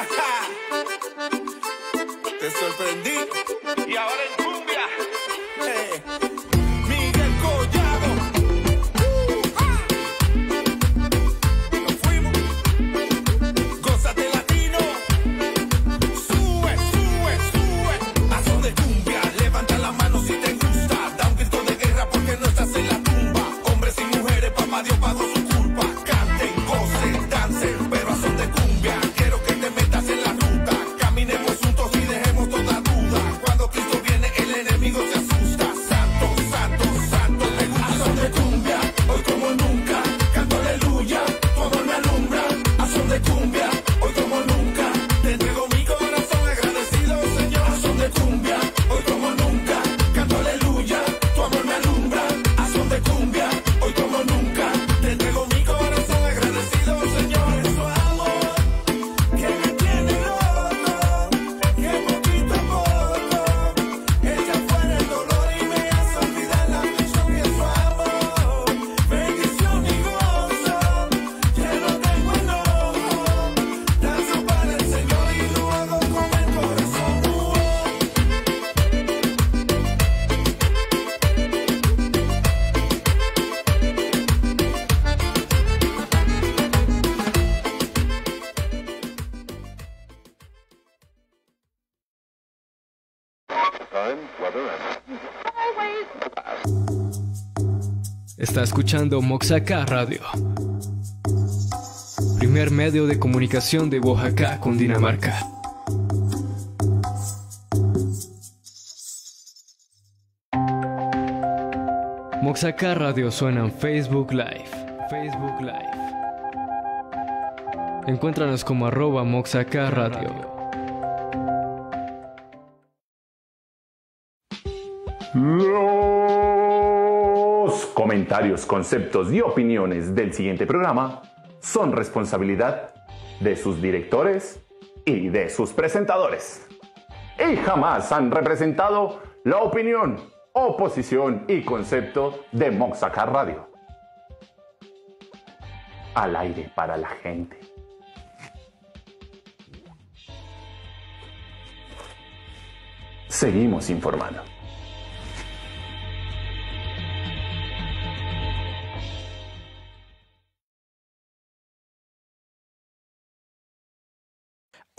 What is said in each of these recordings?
Te sorprendí. Y ahora en cumbia. Eh. escuchando Moxaca Radio, primer medio de comunicación de Oaxaca, Dinamarca. Moxaca Radio suena en Facebook Live. Facebook Live. Encuéntranos como arroba Moxaca Radio. comentarios, conceptos y opiniones del siguiente programa son responsabilidad de sus directores y de sus presentadores. Y jamás han representado la opinión, oposición y concepto de Moxacar Radio. Al aire para la gente. Seguimos informando.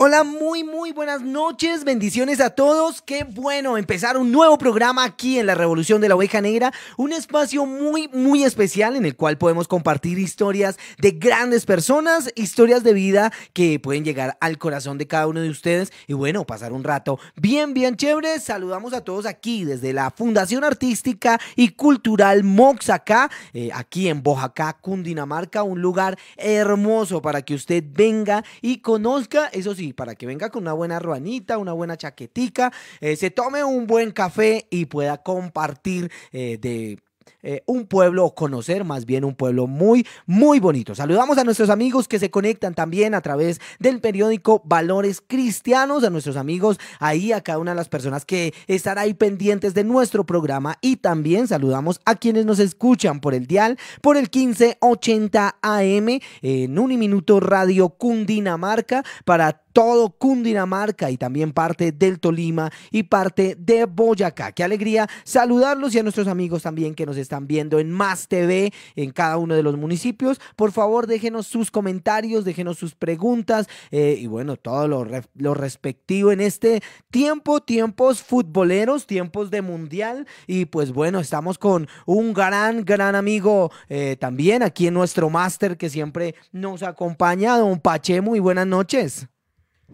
Hola, muy, muy buenas noches, bendiciones a todos. Qué bueno empezar un nuevo programa aquí en la Revolución de la Oveja Negra, un espacio muy, muy especial en el cual podemos compartir historias de grandes personas, historias de vida que pueden llegar al corazón de cada uno de ustedes y bueno, pasar un rato bien, bien chévere. Saludamos a todos aquí desde la Fundación Artística y Cultural Moxacá, eh, aquí en Bojacá, Cundinamarca, un lugar hermoso para que usted venga y conozca, eso sí, para que venga con una buena ruanita, una buena chaquetica, eh, se tome un buen café y pueda compartir eh, de eh, un pueblo, o conocer más bien un pueblo muy, muy bonito. Saludamos a nuestros amigos que se conectan también a través del periódico Valores Cristianos, a nuestros amigos ahí, a cada una de las personas que estará ahí pendientes de nuestro programa y también saludamos a quienes nos escuchan por el dial, por el 1580 AM en Uniminuto Radio Cundinamarca para todo Cundinamarca y también parte del Tolima y parte de Boyacá. Qué alegría saludarlos y a nuestros amigos también que nos están viendo en Más TV en cada uno de los municipios. Por favor, déjenos sus comentarios, déjenos sus preguntas eh, y bueno, todo lo, lo, respectivo en este tiempo, tiempos futboleros, tiempos de mundial y pues bueno, estamos con un gran, gran amigo eh, también aquí en nuestro máster que siempre nos acompaña, don Pache. Muy buenas noches.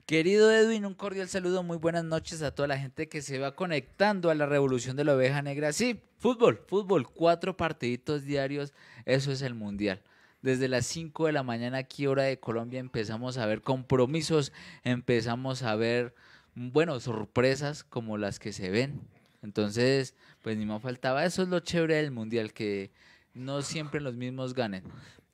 Querido Edwin, un cordial saludo, muy buenas noches a toda la gente que se va conectando a la revolución de la oveja negra. Sí, fútbol, fútbol, cuatro partiditos diarios, eso es el mundial. Desde las 5 de la mañana aquí hora de Colombia empezamos a ver compromisos, empezamos a ver, bueno, sorpresas como las que se ven. Entonces, pues ni me faltaba, eso es lo chévere del mundial, que no siempre los mismos ganen.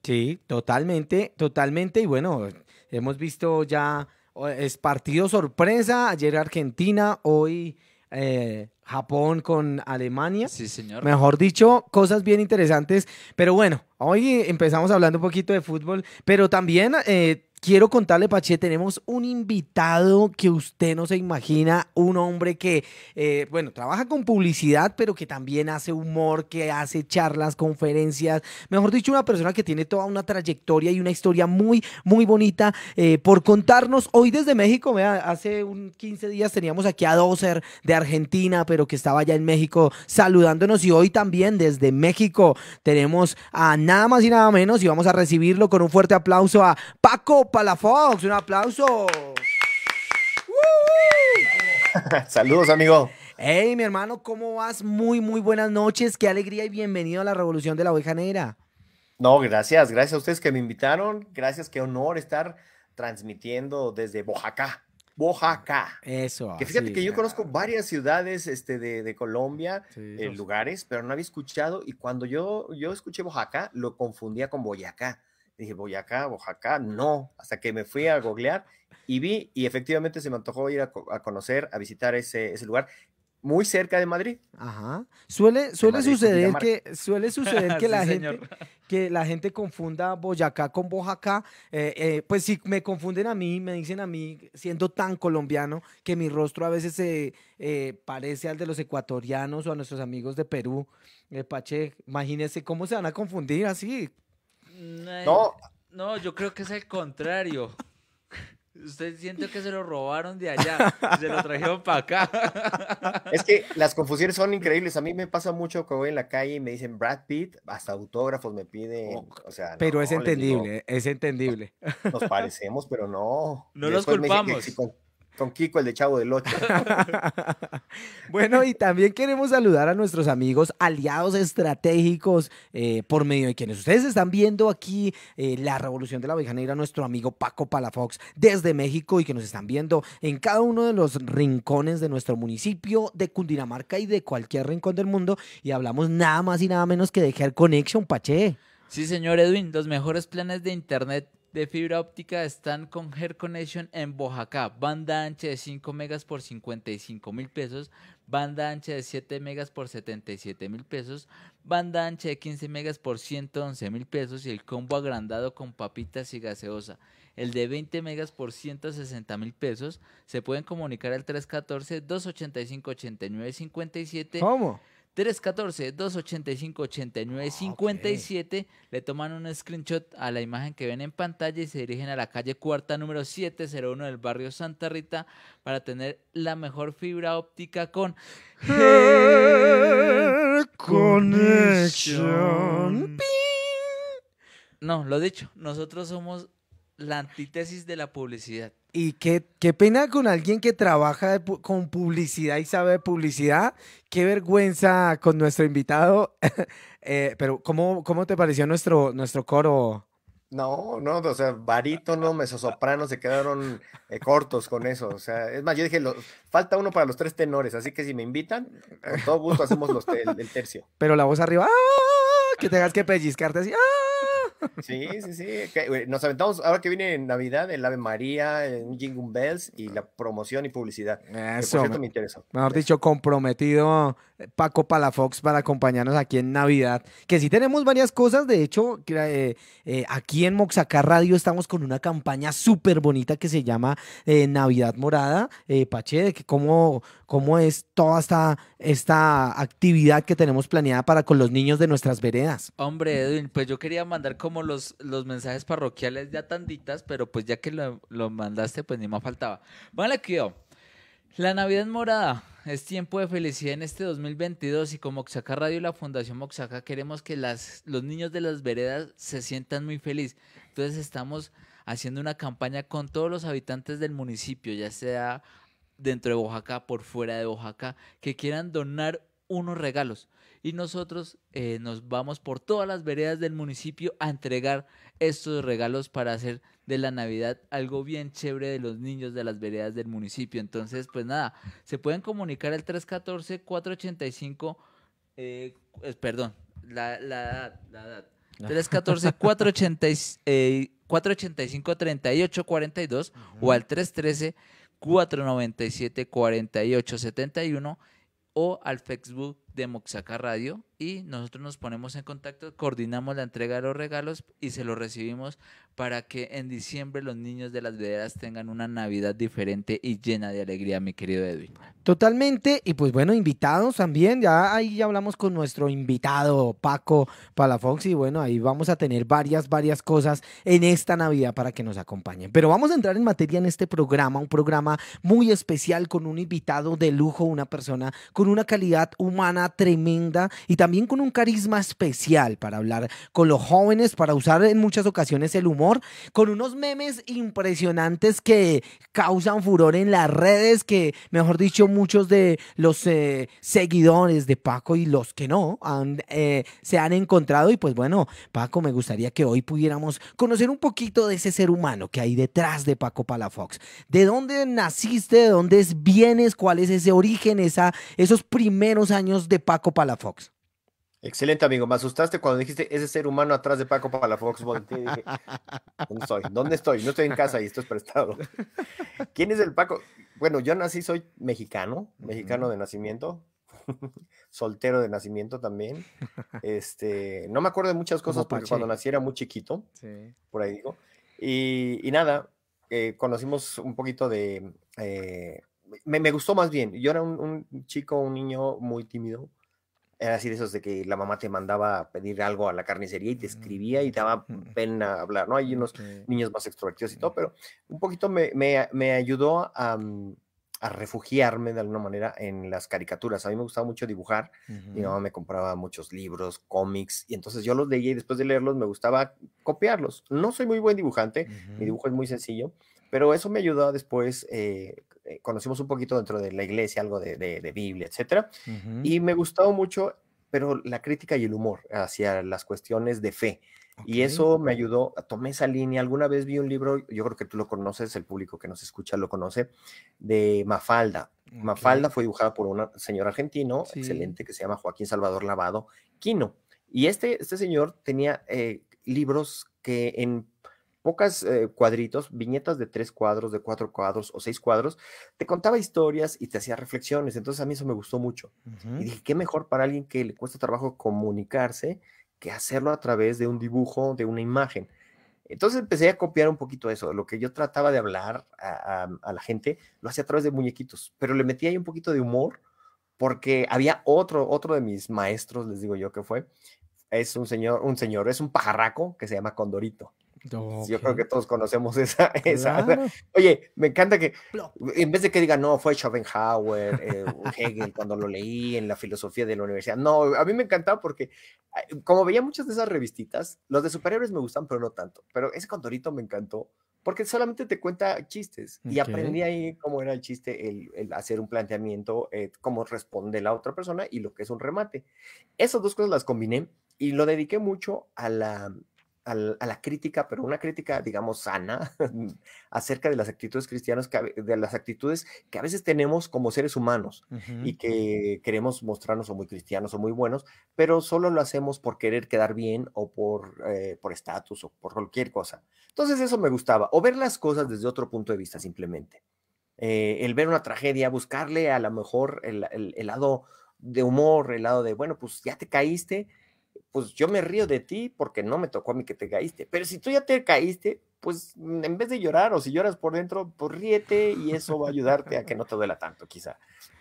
Sí, totalmente, totalmente. Y bueno, hemos visto ya es partido sorpresa. Ayer Argentina, hoy eh, Japón con Alemania. Sí, señor. Mejor dicho, cosas bien interesantes. Pero bueno, hoy empezamos hablando un poquito de fútbol, pero también eh, Quiero contarle, Pache, tenemos un invitado que usted no se imagina, un hombre que, eh, bueno, trabaja con publicidad, pero que también hace humor, que hace charlas, conferencias, mejor dicho, una persona que tiene toda una trayectoria y una historia muy, muy bonita eh, por contarnos. Hoy desde México, hace un 15 días teníamos aquí a Dozer de Argentina, pero que estaba allá en México saludándonos y hoy también desde México tenemos a nada más y nada menos y vamos a recibirlo con un fuerte aplauso a Paco para la Fox. un aplauso. Saludos, amigo. Hey, mi hermano, ¿cómo vas? Muy, muy buenas noches. Qué alegría y bienvenido a la Revolución de la Oveja Negra. No, gracias, gracias a ustedes que me invitaron. Gracias, qué honor estar transmitiendo desde Oaxaca. Oaxaca. Eso. fíjate que yo conozco varias ciudades este, de, Colombia, eh, lugares, pero no había escuchado. Y cuando yo, yo escuché Oaxaca, lo confundía con Boyacá. Dije, Boyacá, Oaxaca, no, hasta que me fui a googlear y vi, y efectivamente se me antojó ir a, conocer, a visitar ese, ese lugar muy cerca de Madrid. Ajá. Suele, suele suceder que suele suceder que la gente que la gente confunda Boyacá con Bojacá. Eh, eh, pues si me confunden a mí, me dicen a mí siendo tan colombiano que mi rostro a veces se eh, parece al de los ecuatorianos o a nuestros amigos de Perú. Pache, imagínense cómo se van a confundir así. Mm, no. No, yo creo que es el contrario. Usted siente que se lo robaron de allá, se lo trajeron para acá. Es que las confusiones son increíbles. A mí me pasa mucho que voy en la calle y me dicen Brad Pitt, hasta autógrafos me piden. Oh, sea, pero es entendible, es entendible. Nos parecemos, pero no. No los culpamos. Con Kiko, el de Chavo del Ocho. bueno, y también queremos saludar a nuestros amigos aliados estratégicos eh, por medio de quienes ustedes están viendo aquí eh, la Revolución de la y Negra, nuestro amigo Paco Palafox desde México y que nos están viendo en cada uno de los rincones de nuestro municipio de Cundinamarca y de cualquier rincón del mundo. Y hablamos nada más y nada menos que de Hair Connection, Pache. Sí, señor Edwin, los mejores planes de internet de fibra óptica están con Hair Connection en Bojacá. Banda ancha de 5 megas por 55 mil pesos. Banda ancha de 7 megas por 77 mil pesos. Banda ancha de 15 megas por 111 mil pesos. Y el combo agrandado con papitas y gaseosa. El de 20 megas por 160 mil pesos. Se pueden comunicar al 314-285-8957. ¿Cómo? 314-285-8957. Le toman un screenshot a la imagen que ven en pantalla y se dirigen a la calle cuarta número 701 del barrio Santa Rita para tener la mejor fibra óptica con No, lo dicho, nosotros somos la antítesis de la publicidad. Y qué, qué pena con alguien que trabaja con publicidad y sabe de publicidad. Qué vergüenza con nuestro invitado. Eh, pero, ¿cómo, ¿cómo te pareció nuestro, nuestro coro? No, no, o sea, barítono, soprano se quedaron eh, cortos con eso. O sea, es más, yo dije, falta uno para los tres tenores, así que si me invitan, con todo gusto hacemos los el, tercio. Pero la voz arriba, ¡ah! que tengas que pellizcarte así, ¡ah! Sí, sí, sí. Nos aventamos ahora que viene Navidad, el Ave María, un Jingle Bells y la promoción y publicidad. Eso. por cierto, me, interesó. Mejor dicho, comprometido eh, Paco Palafox para acompañarnos aquí en Navidad. Que sí tenemos varias cosas, de hecho, eh, eh, aquí en Moxacá Radio estamos con una campaña súper bonita que se llama Navidad Morada. Pache, que cómo, cómo es toda esta, esta actividad que tenemos planeada para con los niños de nuestras veredas. Hombre, Edwin, pues yo quería mandar como los, los mensajes parroquiales ya tanditas, pero pues ya que lo, mandaste, pues ni más faltaba. Vale, cuidado. La Navidad Morada es tiempo de felicidad en este 2022 y como Oaxaca Radio y la Fundación Oaxaca queremos que los niños de las veredas se sientan muy felices. Entonces estamos haciendo una campaña con todos los habitantes del municipio, ya sea dentro de Oaxaca, por fuera de Oaxaca, que quieran donar unos regalos. Y nosotros eh, nos vamos por todas las veredas del municipio a entregar estos regalos para hacer de la Navidad, algo bien chévere de los niños de las veredas del municipio. Entonces, pues nada, se pueden comunicar al 314-485, eh, perdón, la, la 314-485-3842 eh, o al 313-497-4871 o al Facebook de Moxaca Radio y nosotros nos ponemos en contacto, coordinamos la entrega de los regalos y se los recibimos para que en diciembre los niños de las veredas tengan una Navidad diferente y llena de alegría, mi querido Edwin. Totalmente, y pues bueno, invitados también, ya ahí ya hablamos con nuestro invitado Paco Palafox y bueno, ahí vamos a tener varias, varias cosas en esta Navidad para que nos acompañen. Pero vamos a entrar en materia en este programa, un programa muy especial con un invitado de lujo, una persona con una calidad humana tremenda y también con un carisma especial para hablar con los jóvenes, para usar en muchas ocasiones el humor, con unos memes impresionantes que causan furor en las redes, que mejor dicho muchos de los eh, seguidores de Paco y los que no eh, se han encontrado. Y pues bueno, Paco, me gustaría que hoy pudiéramos conocer un poquito de ese ser humano que hay detrás de Paco Palafox. ¿De dónde naciste? ¿De dónde vienes? ¿Cuál es ese origen? Esa, esos primeros años de de Paco Palafox. Excelente, amigo. Me asustaste cuando dijiste ese ser humano atrás de Paco Palafox. Volteé dije, ¿dónde estoy? No estoy en casa y esto es prestado. ¿Quién es el Paco? Bueno, yo nací, soy mexicano, mexicano de nacimiento, soltero de nacimiento también. Este, no me acuerdo de muchas cosas porque cuando nací era muy chiquito, sí. por ahí digo. Y, nada, eh, conocimos un poquito de eh, me, gustó más bien. Yo era un, chico, un niño muy tímido. Era así de esos de que la mamá te mandaba a pedir algo a la carnicería y te escribía y te mm, daba mm. pena hablar, ¿no? Hay mm, unos niños más extrovertidos y todo, pero un poquito me, ayudó a, refugiarme de alguna manera en las caricaturas. A mí me gustaba mucho dibujar. y Mi mamá me compraba muchos libros, cómics, y entonces yo los leía y después de leerlos me gustaba copiarlos. No soy muy buen dibujante, mi dibujo es muy sencillo, pero eso me ayudó después, eh, eh, conocimos un poquito dentro de la iglesia, algo de, Biblia, etcétera, y me gustó mucho, pero la crítica y el humor hacia las cuestiones de fe. Y eso me ayudó, tomé esa línea. Alguna vez vi un libro, yo creo que tú lo conoces, el público que nos escucha lo conoce, de Mafalda. Mafalda fue dibujada por un señor argentino, excelente, que se llama Joaquín Salvador Lavado Quino. Y este, este señor tenía eh, libros que en pocas eh, cuadritos, viñetas de tres cuadros, de cuatro cuadros o seis cuadros, te contaba historias y te hacía reflexiones. Entonces a mí eso me gustó mucho. Y dije, qué mejor para alguien que le cuesta trabajo comunicarse que hacerlo a través de un dibujo, de una imagen. Entonces empecé a copiar un poquito eso. Lo que yo trataba de hablar a, la gente, lo hacía a través de muñequitos, pero le metía ahí un poquito de humor porque había otro, otro de mis maestros, les digo yo que fue, es un señor, un señor, es un pajarraco que se llama Condorito. Yo creo que todos conocemos esa, esa. Oye, me encanta que en vez de que diga, no, fue Schopenhauer, eh, Hegel, cuando lo leí en la filosofía de la universidad. No, a mí me encantaba porque, como veía muchas de esas revistitas, los de superhéroes me gustan, pero no tanto. Pero ese condorito me encantó porque solamente te cuenta chistes. Y aprendí ahí cómo era el chiste, el, hacer un planteamiento, eh, cómo responde la otra persona y lo que es un remate. Esas dos cosas las combiné y lo dediqué mucho a la a la crítica, pero una crítica, digamos, sana acerca de las actitudes cristianas, de las actitudes que a veces tenemos como seres humanos y que queremos mostrarnos o muy cristianos o muy buenos, pero solo lo hacemos por querer quedar bien o por eh, estatus o por cualquier cosa. Entonces eso me gustaba, o ver las cosas desde otro punto de vista simplemente. Eh, el ver una tragedia, buscarle a lo mejor el, el lado de humor, el lado de, bueno, pues ya te caíste, pues yo me río de ti porque no me tocó a mí que te caíste. Pero si tú ya te caíste, pues mm, en vez de llorar o si lloras por dentro, pues ríete y eso va a ayudarte a que no te duela tanto quizá.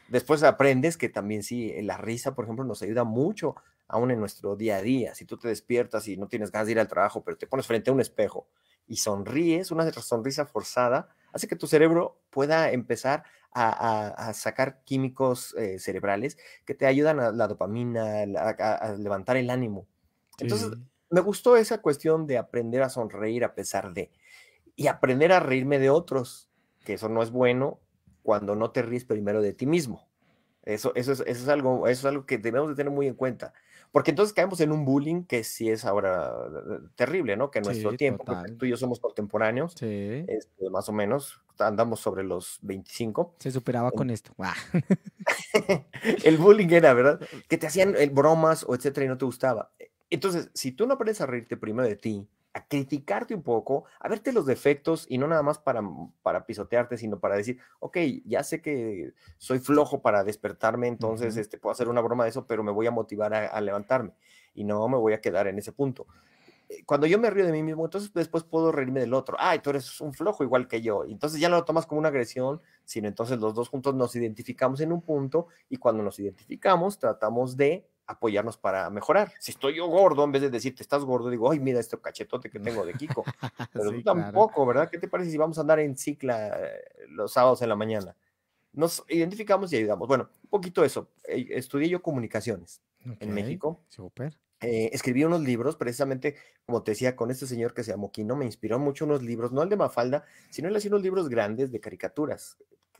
Después aprendes que también sí, eh, la risa, por ejemplo, nos ayuda mucho aún en nuestro día a día. Si tú te despiertas y no tienes ganas de ir al trabajo, pero te pones frente a un espejo y sonríes, una sonrisa forzada, hace que tu cerebro pueda empezar a, sacar químicos eh, cerebrales que te ayudan a la dopamina, a, levantar el ánimo. Entonces, me gustó esa cuestión de aprender a sonreír a pesar de, y aprender a reírme de otros, que eso no es bueno cuando no te ríes primero de ti mismo. Eso, eso, es, eso es algo, eso es algo que debemos de tener muy en cuenta. Porque entonces caemos en un bullying que sí es ahora eh, terrible, ¿no? Que en nuestro tiempo, tú y yo somos contemporáneos, este, más o menos, andamos sobre los 25. Se superaba con esto. el bullying era, ¿verdad? Que te hacían eh, bromas o etcétera y no te gustaba. Entonces, si tú no aprendes a reírte primero de ti, a criticarte un poco, a verte los defectos y no nada más para, mm, para pisotearte, sino para decir, ok, ya sé que soy flojo para despertarme, entonces este, puedo hacer una broma de eso, pero me voy a motivar a, a, levantarme y no me voy a quedar en ese punto. Eh, cuando yo me río de mí mismo, entonces después puedo reírme del otro. Ay, tú eres un flojo igual que yo. Entonces ya no lo tomas como una agresión, sino entonces los dos juntos nos identificamos en un punto y cuando nos identificamos tratamos de apoyarnos para mejorar. Si estoy yo gordo, en vez de decirte estás gordo, digo, ay, mira este cachetote que tengo de Kiko. Pero tú tampoco, ¿verdad? ¿Qué te parece si vamos a andar en cicla eh, los sábados en la mañana? Nos identificamos y ayudamos. Bueno, un poquito eso. Eh, estudié yo comunicaciones en México. Eh, escribí unos libros, precisamente, como te decía, con este señor que se llamó Quino, me inspiró mucho unos libros, no el de Mafalda, sino él hacía unos libros grandes de caricaturas,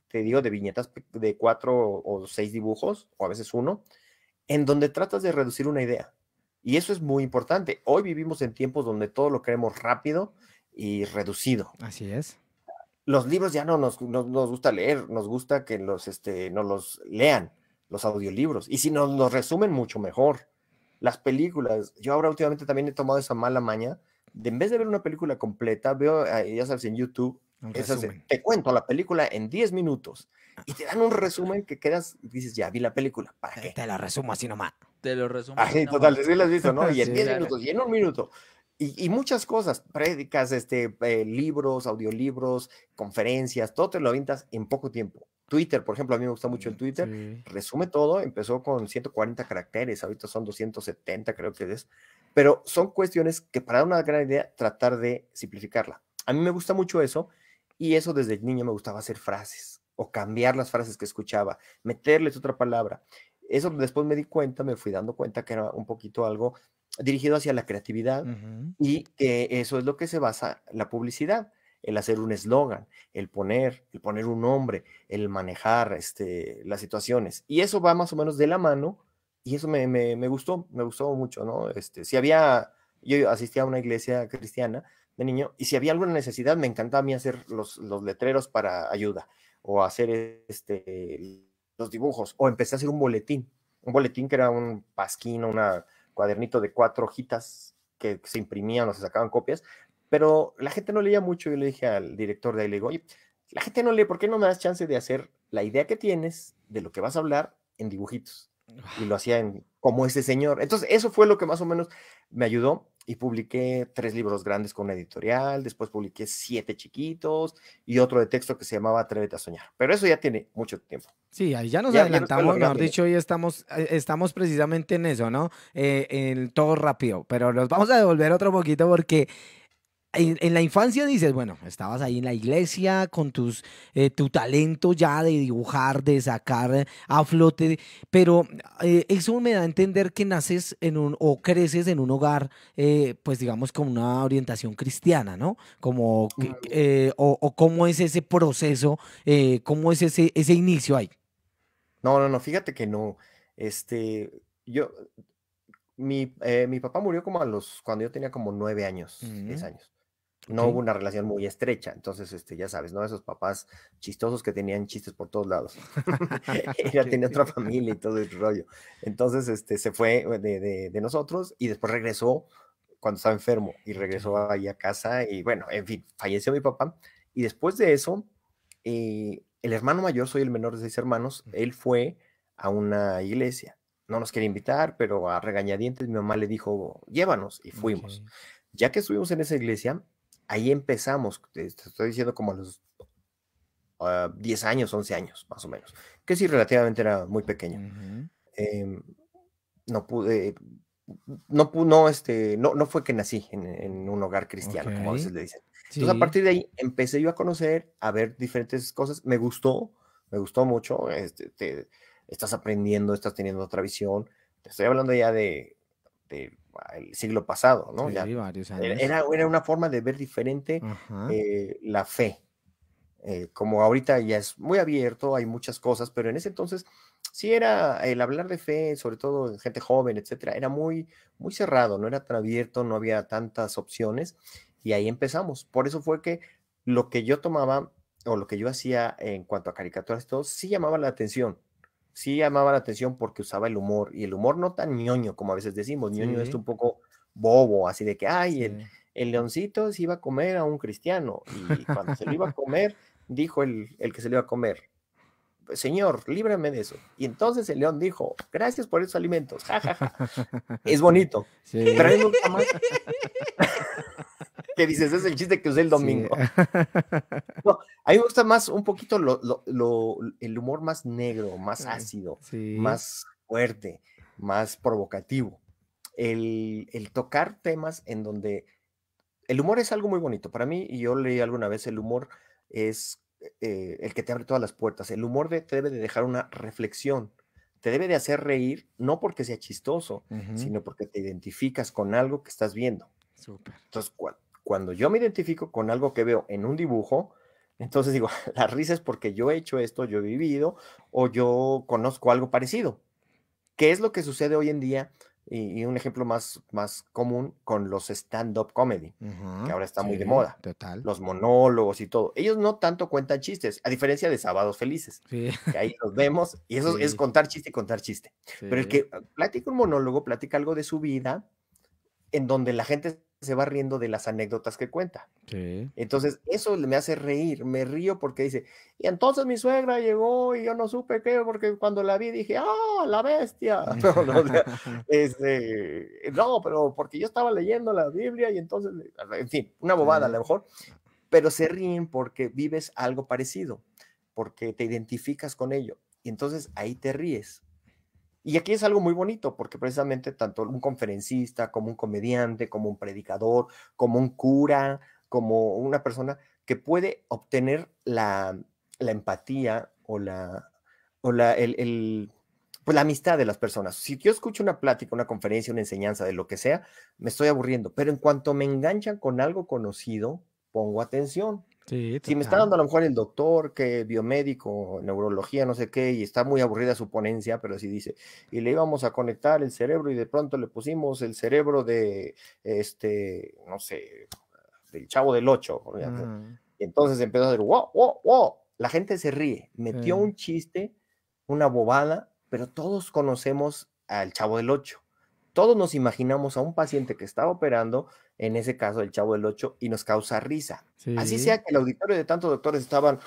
te digo, de viñetas de cuatro o seis dibujos, o a veces uno, en donde tratas de reducir una idea. Y eso es muy importante. Hoy vivimos en tiempos donde todo lo queremos rápido y reducido. Así es. Los libros ya no nos, gusta leer, nos gusta que los, este, nos los lean, los audiolibros. Y si nos los resumen, mucho mejor. Las películas, yo ahora últimamente también he tomado esa mala maña de en vez de ver una película completa, veo, eh, ya sabes, en YouTube, te cuento la película en 10 minutos y te dan un resumen que quedas, dices, ya vi la película, ¿para qué? Te la resumo así nomás. Te lo resumo. Ah, así, total, nomás. sí la has visto, ¿no? Y en 10 minutos, y en un minuto. Y, y muchas cosas, prédicas, este, eh, libros, audiolibros, conferencias, todo te lo avientas en poco tiempo. Twitter, por ejemplo, a mí me gusta mucho el mm, Twitter, resume todo, empezó con 140 caracteres, ahorita son 270 creo que es, pero son cuestiones que para una gran idea tratar de simplificarla. A mí me gusta mucho eso y eso desde niño me gustaba hacer frases o cambiar las frases que escuchaba, meterles otra palabra. Eso después me di cuenta, me fui dando cuenta que era un poquito algo dirigido hacia la creatividad y que eso es lo que se basa la publicidad, el hacer un eslogan, el poner, el poner un nombre, el manejar este, las situaciones. Y eso va más o menos de la mano y eso me, gustó, me gustó mucho, ¿no? Este, si había, yo asistía a una iglesia cristiana de niño y si había alguna necesidad me encantaba a mí hacer los, los letreros para ayuda o hacer este, los dibujos, o empecé a hacer un boletín, un boletín que era un pasquino un cuadernito de cuatro hojitas que se imprimían o se sacaban copias, pero la gente no leía mucho. Yo le dije al director de ahí, la gente no lee, ¿por qué no me das chance de hacer la idea que tienes de lo que vas a hablar en dibujitos? Y lo hacía como ese señor. Entonces, eso fue lo que más o menos me ayudó y publiqué tres libros grandes con una editorial, después publiqué siete chiquitos y otro de texto que se llamaba Atrévete a soñar. Pero eso ya tiene mucho tiempo. Sí, ahí ya nos adelantamos, mejor dicho, y estamos, eh, estamos precisamente en eso, ¿no? Eh, en todo rápido, pero los vamos a devolver otro poquito porque en, la infancia dices, bueno, estabas ahí en la iglesia con tus, eh, tu talento ya de dibujar, de sacar a flote, pero eh, eso me da a entender que naces en un, o creces en un hogar, eh, pues digamos, con una orientación cristiana, ¿no? Como, o, cómo es ese proceso, cómo es ese, ese inicio ahí. No, no, no, fíjate que no, este, yo, mi, mi papá murió como a los, cuando yo tenía como nueve años, diez mm. años. No hubo una relación muy estrecha, entonces, este, ya sabes, ¿no? Esos papás chistosos que tenían chistes por todos lados. Ella tenía otra familia y todo el rollo. Entonces, este, se fue de, nosotros y después regresó cuando estaba enfermo y regresó ahí a casa y bueno, en fin, falleció mi papá. Y después de eso, eh, el hermano mayor, soy el menor de seis hermanos, él fue a una iglesia. No nos quería invitar, pero a regañadientes mi mamá le dijo, llévanos y fuimos. Ya que estuvimos en esa iglesia, ahí empezamos, te estoy diciendo como a los 10 ah, años, 11 años, más o menos, que sí, relativamente era muy pequeño. Em, no pude, eh, no, no, este, no, no fue que nací en, un hogar cristiano, como a veces le dicen. Entonces, a partir de ahí empecé yo a conocer, a ver diferentes cosas. Me gustó, me gustó mucho. Este, estás aprendiendo, estás teniendo otra visión. Te estoy hablando ya de, de el siglo pasado, ¿no? E-, era, era, una forma de ver diferente eh, la fe. Eh, como ahorita ya es muy abierto, hay muchas cosas, pero en ese entonces sí era el hablar de fe, sobre todo gente joven, etcétera, era muy, muy cerrado, no era tan abierto, no había tantas opciones, y ahí empezamos. Por eso fue que lo que yo tomaba o lo que yo hacía en cuanto a caricaturas, todo sí llamaba la atención sí llamaba la atención porque usaba el humor, y el humor no tan ñoño como a veces decimos, ñoño es un poco bobo, así de que, ay, el, leoncito se iba a comer a un cristiano, y cuando se lo iba a comer, dijo el, que se lo iba a comer, Señor, líbrame de eso. Y entonces el león dijo, gracias por esos alimentos. jajaja, Es bonito. que dices, es el chiste que usé el domingo. No, a mí me gusta más un poquito el humor más negro, más ah, ácido, más fuerte, más provocativo. El, tocar temas en donde el humor es algo muy bonito. Para mí, y yo leí alguna vez, el humor es eh, el que te abre todas las puertas. El humor te debe de dejar una reflexión te debe de hacer reír, no porque sea chistoso, sino porque te identificas con algo que estás viendo. Entonces, cuando, cuando yo me identifico con algo que veo en un dibujo, entonces digo, la risa es porque yo he hecho esto, yo he vivido o yo conozco algo parecido. ¿Qué es lo que sucede hoy en día? Y, un ejemplo más, más común con los stand-up comedy, que ahora está muy de moda. Los monólogos y todo. Ellos no tanto cuentan chistes, a diferencia de Sábados Felices, que ahí los vemos y eso es contar chiste y contar chiste. Pero el que platica un monólogo, platica algo de su vida, en donde la gente se va riendo de las anécdotas que cuenta. Entonces, eso me hace reír, me río porque dice, y entonces mi suegra llegó y yo no supe qué, porque cuando la vi dije, ¡ah, la bestia! Este, no pero porque yo estaba leyendo la Biblia y entonces, en fin, una bobada a lo mejor, pero se ríen porque vives algo parecido, porque te identificas con ello. Y entonces ahí te ríes. Y aquí es algo muy bonito, porque precisamente tanto un conferencista como un comediante, como un predicador, como un cura, como una persona que puede obtener la, empatía o la, o la, pues la amistad de las personas. Si yo escucho una plática, una conferencia, una enseñanza de lo que sea, me estoy aburriendo, pero en cuanto me enganchan con algo conocido, pongo atención si me está dando a lo mejor el doctor, que biomédico, neurología, no sé qué, y está muy aburrida su ponencia, pero así dice, y le íbamos a conectar el cerebro y de pronto le pusimos el cerebro de, este, no sé, del chavo del 8. Mm. Y entonces empezó a decir, wow, wow, wow. La gente se ríe, metió un chiste, una bobada, pero todos conocemos al chavo del 8. Todos nos imaginamos a un paciente que está operando, en ese caso el chavo del 8, y nos causa risa. Así sea que el auditorio de tantos doctores estaban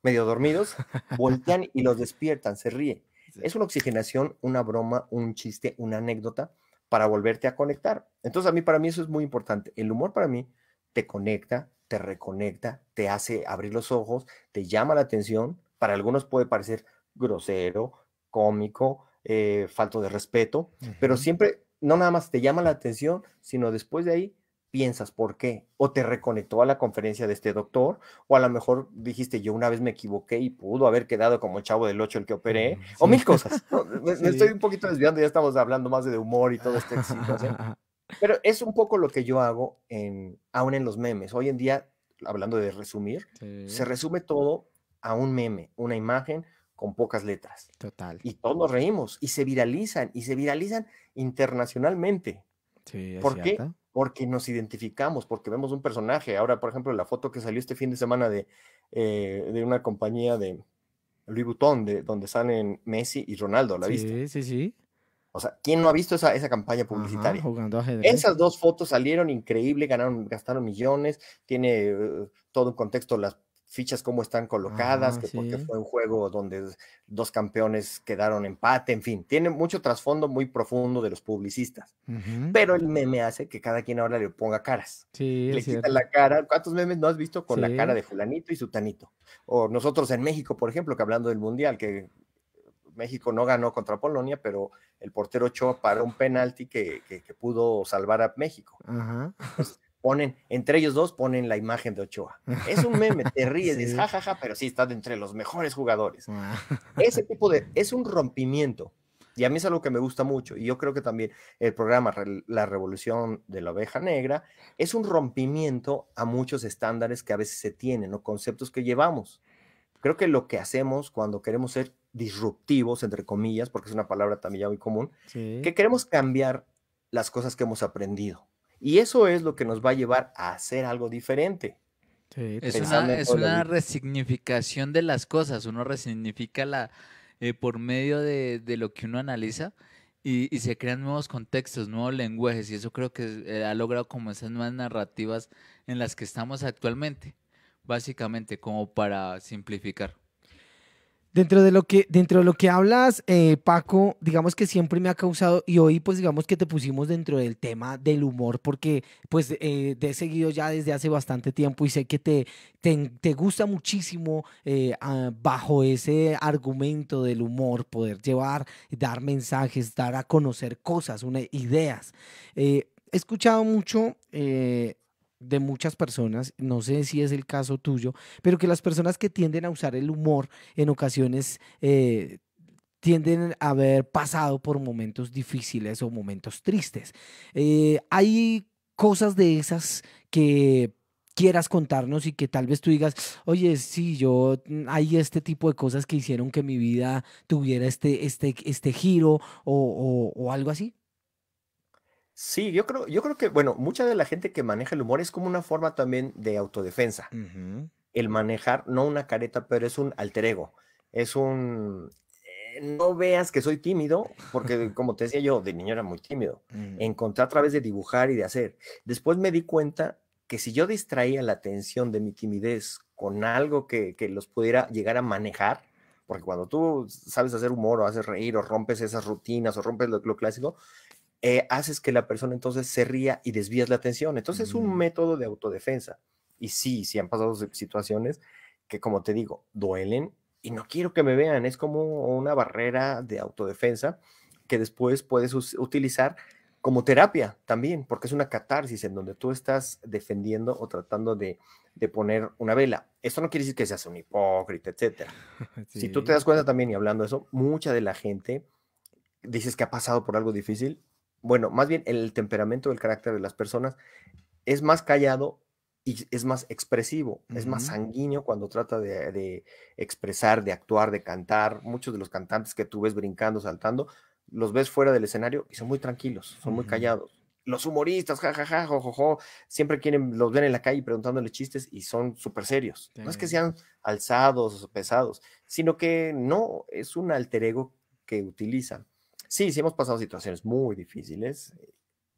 medio dormidos, voltean y los despiertan, se ríe. Es una oxigenación, una broma, un chiste, una anécdota para volverte a conectar. Entonces a mí, para mí eso es muy importante. El humor para mí te conecta, te reconecta, te hace abrir los ojos, te llama la atención. Para algunos puede parecer grosero, cómico, eh, falto de respeto, pero siempre no nada más te llama la atención, sino después de ahí piensas por qué, o te reconectó a la conferencia de este doctor, o a lo mejor dijiste yo una vez me equivoqué y pudo haber quedado como chavo del 8 el que operé, mm, o mil cosas. me, estoy un poquito desviando, ya estamos hablando más de humor y todo este Pero es un poco lo que yo hago en, aún en los memes. Hoy en día, hablando de resumir, se resume todo a un meme, una imagen, con pocas letras. Total. Y todos nos reímos y se viralizan y se viralizan internacionalmente. Sí, ¿Por qué? Porque nos identificamos, porque vemos un personaje. Ahora, por ejemplo, la foto que salió este fin de semana de, eh, de una compañía de Louis Vuitton, de, donde salen Messi y Ronaldo, ¿la viste? Sí, sí, sí. O sea, ¿quién no ha visto esa, esa campaña publicitaria? Esas dos fotos salieron increíble, ganaron, gastaron millones, tiene eh, todo un contexto las fichas cómo están colocadas, ah, que porque fue un juego donde dos campeones quedaron empate, en fin, tiene mucho trasfondo muy profundo de los publicistas. Pero el meme hace que cada quien ahora le ponga caras. Sí, le quita la cara. ¿Cuántos memes no has visto con la cara de fulanito y sutanito? O nosotros en México, por ejemplo, que hablando del Mundial, que México no ganó contra Polonia, pero el portero Ochoa paró un penalti que, pudo salvar a México. Ajá ponen, entre ellos dos ponen la imagen de Ochoa. Es un meme, te ríes, jajaja, pero sí está entre los mejores jugadores. Ah. Ese tipo de, es un rompimiento. Y a mí es algo que me gusta mucho. Y yo creo que también el programa La Revolución de la Oveja Negra es un rompimiento a muchos estándares que a veces se tienen o conceptos que llevamos. Creo que lo que hacemos cuando queremos ser disruptivos, entre comillas, porque es una palabra también ya muy común, que queremos cambiar las cosas que hemos aprendido y eso es lo que nos va a llevar a hacer algo diferente. es, una, resignificación de las cosas, uno resignifica la, eh, por medio de, lo que uno analiza y, se crean nuevos contextos, nuevos lenguajes y eso creo que eh, ha logrado como esas nuevas narrativas en las que estamos actualmente, básicamente como para simplificar. Dentro de lo que, dentro de lo que hablas, eh, Paco, digamos que siempre me ha causado, y hoy pues digamos que te pusimos dentro del tema del humor, porque pues eh, te he seguido ya desde hace bastante tiempo y sé que te, te, gusta muchísimo eh, ah, bajo ese argumento del humor poder llevar, dar mensajes, dar a conocer cosas, ideas. he escuchado mucho de muchas personas, no sé si es el caso tuyo, pero que las personas que tienden a usar el humor en ocasiones eh, tienden a haber pasado por momentos difíciles o momentos tristes. Eh, hay cosas de esas que quieras contarnos y que tal vez tú digas, oye, sí, yo mm, hay este tipo de cosas que hicieron que mi vida tuviera este, este, este giro o algo así. Sí, yo creo, yo creo que, bueno, mucha de la gente que maneja el humor es como una forma también de autodefensa. El manejar, no una careta, pero es un alter ego. Es un, eh, no veas que soy tímido, porque como te decía yo, de niño era muy tímido. Mm. Encontré a través de dibujar y de hacer. Después me di cuenta que si yo distraía la atención de mi timidez con algo que, los pudiera llegar a manejar, porque cuando tú sabes hacer humor o haces reír o rompes esas rutinas o rompes lo, lo clásico, eh, haces que la persona entonces se ría y desvías la atención. Entonces es un mm. método de autodefensa. Y sí, sí han pasado situaciones que, como te digo, duelen y no quiero que me vean. Es como una barrera de autodefensa que después puedes utilizar como terapia también, porque es una catarsis en donde tú estás defendiendo o tratando de, poner una vela. Esto no quiere decir que seas un hipócrita, etcétera. Si tú te das cuenta también, y hablando de eso, mucha de la gente dices que ha pasado por algo difícil bueno, más bien el temperamento, el carácter de las personas es más callado y es más expresivo, es más sanguíneo cuando trata de, expresar, de actuar, de cantar. Muchos de los cantantes que tú ves brincando, saltando, los ves fuera del escenario y son muy tranquilos, son muy callados. Los humoristas, jajaja, siempre quieren, los ven en la calle preguntándole chistes y son súper serios. No es que sean alzados o pesados, sino que no, es un alter ego que utilizan Sí, sí hemos pasado situaciones muy difíciles eh,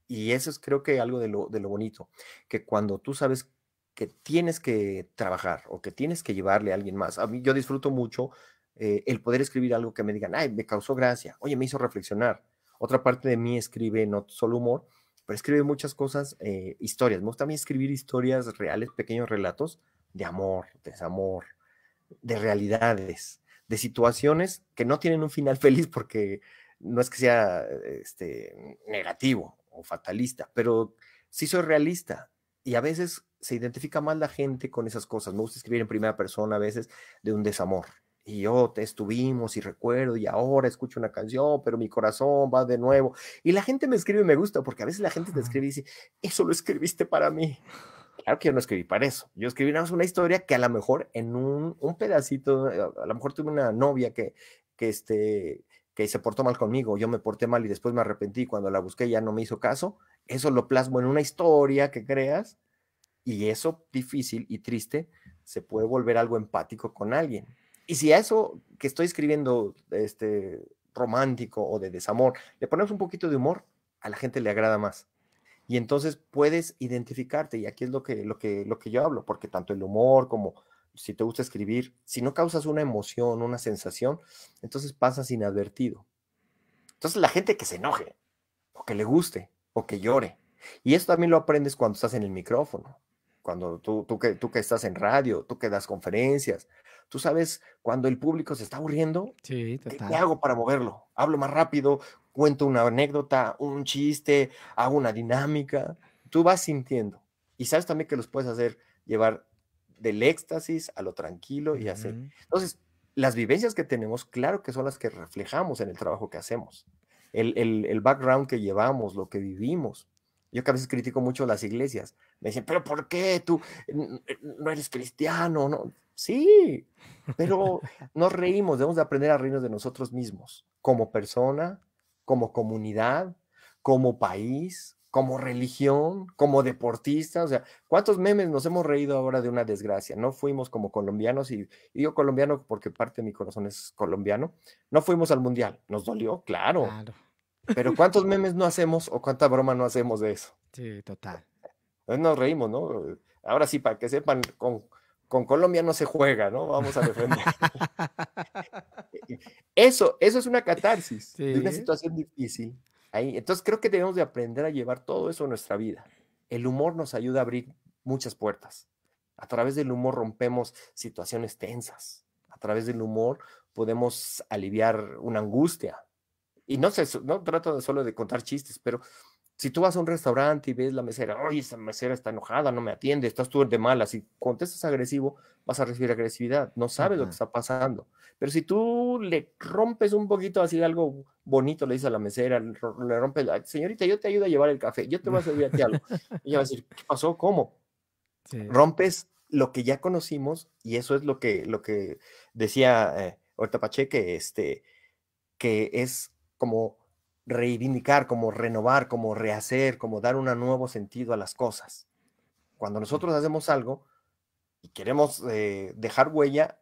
y eso es creo que algo de lo, bonito, que cuando tú sabes que tienes que trabajar o que tienes que llevarle a alguien más, a mí yo disfruto mucho eh, el poder escribir algo que me digan, ay, me causó gracia, oye, me hizo reflexionar. Otra parte de mí escribe no solo humor, pero escribe muchas cosas, eh, historias. Me gusta a mí escribir historias reales, pequeños relatos de amor, de desamor, de realidades, de situaciones que no tienen un final feliz porque no es que sea eh, este, negativo o fatalista, pero sí soy realista y a veces se identifica más la gente con esas cosas. Me gusta escribir en primera persona a veces de un desamor. Y yo te estuvimos y recuerdo y ahora escucho una canción, pero mi corazón va de nuevo. Y la gente me escribe y me gusta, porque a veces la gente te escribe y dice, eso lo escribiste para mí. Claro que yo no escribí para eso. Yo escribí una historia que a lo mejor en un, pedacito, a lo mejor tuve una novia que, que este, que se portó mal conmigo, yo me porté mal y después me arrepentí cuando la busqué ya no me hizo caso, eso lo plasmo en una historia que creas y eso difícil y triste se puede volver algo empático con alguien. Y si a eso que estoy escribiendo este romántico o de desamor, le ponemos un poquito de humor, a la gente le agrada más. Y entonces puedes identificarte y aquí es lo que lo que lo que yo hablo, porque tanto el humor como si te gusta escribir, si no causas una emoción, una sensación, entonces pasas inadvertido. Entonces la gente que se enoje, o que le guste, o que llore. Y eso también lo aprendes cuando estás en el micrófono, cuando tú, tú, que, tú que estás en radio, tú que das conferencias, tú sabes cuando el público se está aburriendo, ¿qué, hago para moverlo? Hablo más rápido, cuento una anécdota, un chiste, hago una dinámica. Tú vas sintiendo. Y sabes también que los puedes hacer llevar del éxtasis a lo tranquilo y así. Entonces, las vivencias que tenemos, claro que son las que reflejamos en el trabajo que hacemos, el, el, background que llevamos, lo que vivimos. Yo que a veces critico mucho las iglesias. Me dicen, pero ¿por qué tú eh, no eres cristiano? No. Sí, pero nos reímos, debemos de aprender a reírnos de nosotros mismos, como persona, como comunidad, como país, como religión, como deportista, o sea, ¿cuántos memes nos hemos reído ahora de una desgracia? No fuimos como colombianos, y, digo colombiano porque parte de mi corazón es colombiano, no fuimos al mundial, nos dolió, claro. Pero ¿cuántos memes no hacemos o cuánta broma no hacemos de eso? Sí, total. Nos reímos, ¿no? Ahora sí, para que sepan, con, con Colombia no se juega, ¿no? Vamos a defender. eso, eso es una catarsis de una situación difícil entonces creo que debemos de aprender a llevar todo eso a nuestra vida. El humor nos ayuda a abrir muchas puertas. A través del humor rompemos situaciones tensas. A través del humor podemos aliviar una angustia. Y no, sé, no trato solo de contar chistes, pero si tú vas a un restaurante y ves la mesera, oye, esa mesera está enojada, no me atiende, estás tú de mala, si contestas agresivo, vas a recibir agresividad, no sabes lo que está pasando. Pero si tú le rompes un poquito así algo bonito, le dices a la mesera, le rompes, señorita, yo te ayudo a llevar el café, yo te voy a servir a ti algo. Ella va a decir, ¿qué pasó? ¿Cómo? Rompes lo que ya conocimos y eso es lo que, lo que decía eh, Orta este, que es como reivindicar, como renovar, como rehacer, como dar un nuevo sentido a las cosas. Cuando nosotros hacemos algo y queremos eh, dejar huella,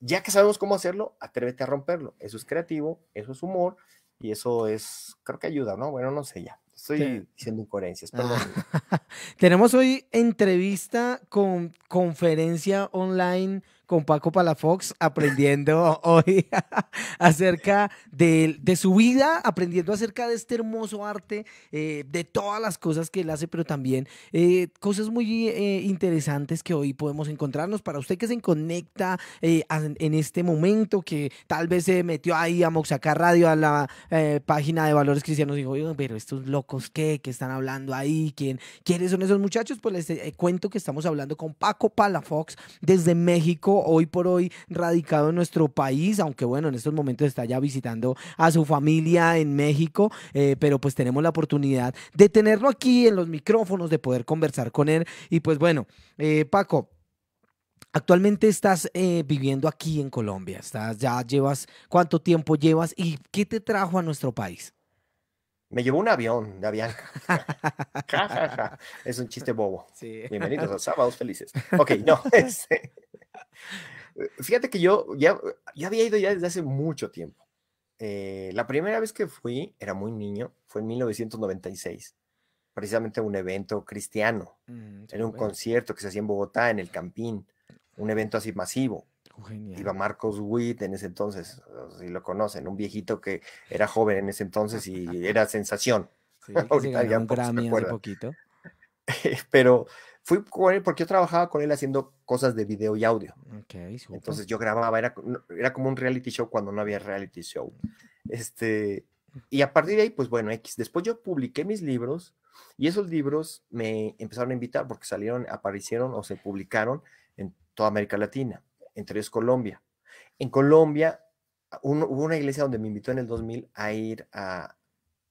ya que sabemos cómo hacerlo, atrévete a romperlo. Eso es creativo, eso es humor y eso es, creo que ayuda, ¿no? Bueno, no sé ya. Estoy diciendo incoherencias, ah, perdón. Tenemos hoy entrevista con conferencia online con Paco Palafox aprendiendo hoy acerca de, su vida, aprendiendo acerca de este hermoso arte, eh, de todas las cosas que él hace, pero también eh, cosas muy eh, interesantes que hoy podemos encontrarnos. Para usted que se conecta en este momento, que tal vez se metió ahí a Moxacá Radio, a la página de Valores Cristianos, y dijo, pero estos locos, ¿qué? ¿Qué están hablando ahí? ¿Quiénes son esos muchachos? Pues les cuento que estamos hablando con Paco Palafox desde México hoy por hoy radicado en nuestro país, aunque bueno, en estos momentos está ya visitando a su familia en México, eh, pero pues tenemos la oportunidad de tenerlo aquí en los micrófonos, de poder conversar con él. Y pues bueno, eh, Paco. Actualmente estás eh, viviendo aquí en Colombia, estás, ya llevas, ¿cuánto tiempo llevas y qué te trajo a nuestro país? Me llevó un avión de avión. es un chiste bobo. Bienvenidos a Sábados Felices. Ok, no, este, Fíjate que yo ya, ya había ido ya desde hace mucho tiempo. Eh, la primera vez que fui, era muy niño, fue en 1996, precisamente un evento cristiano. Mm, era un concierto que se hacía en Bogotá, en el Campín, un evento así masivo. Oh, Iba Marcos Witt en ese entonces, si lo conocen, un viejito que era joven en ese entonces y era sensación. Ahorita ya un Grammy poquito. Pero Fui con él porque yo trabajaba con él haciendo cosas de video y audio. Entonces yo grababa, era, era como un reality show cuando no había reality show. Este, y a partir de ahí, pues bueno, X. Después yo publiqué mis libros y esos libros me empezaron a invitar porque salieron, aparecieron o se publicaron en toda América Latina, entre ellos Colombia. En Colombia hubo una iglesia donde me invitó en el 2000 a ir a,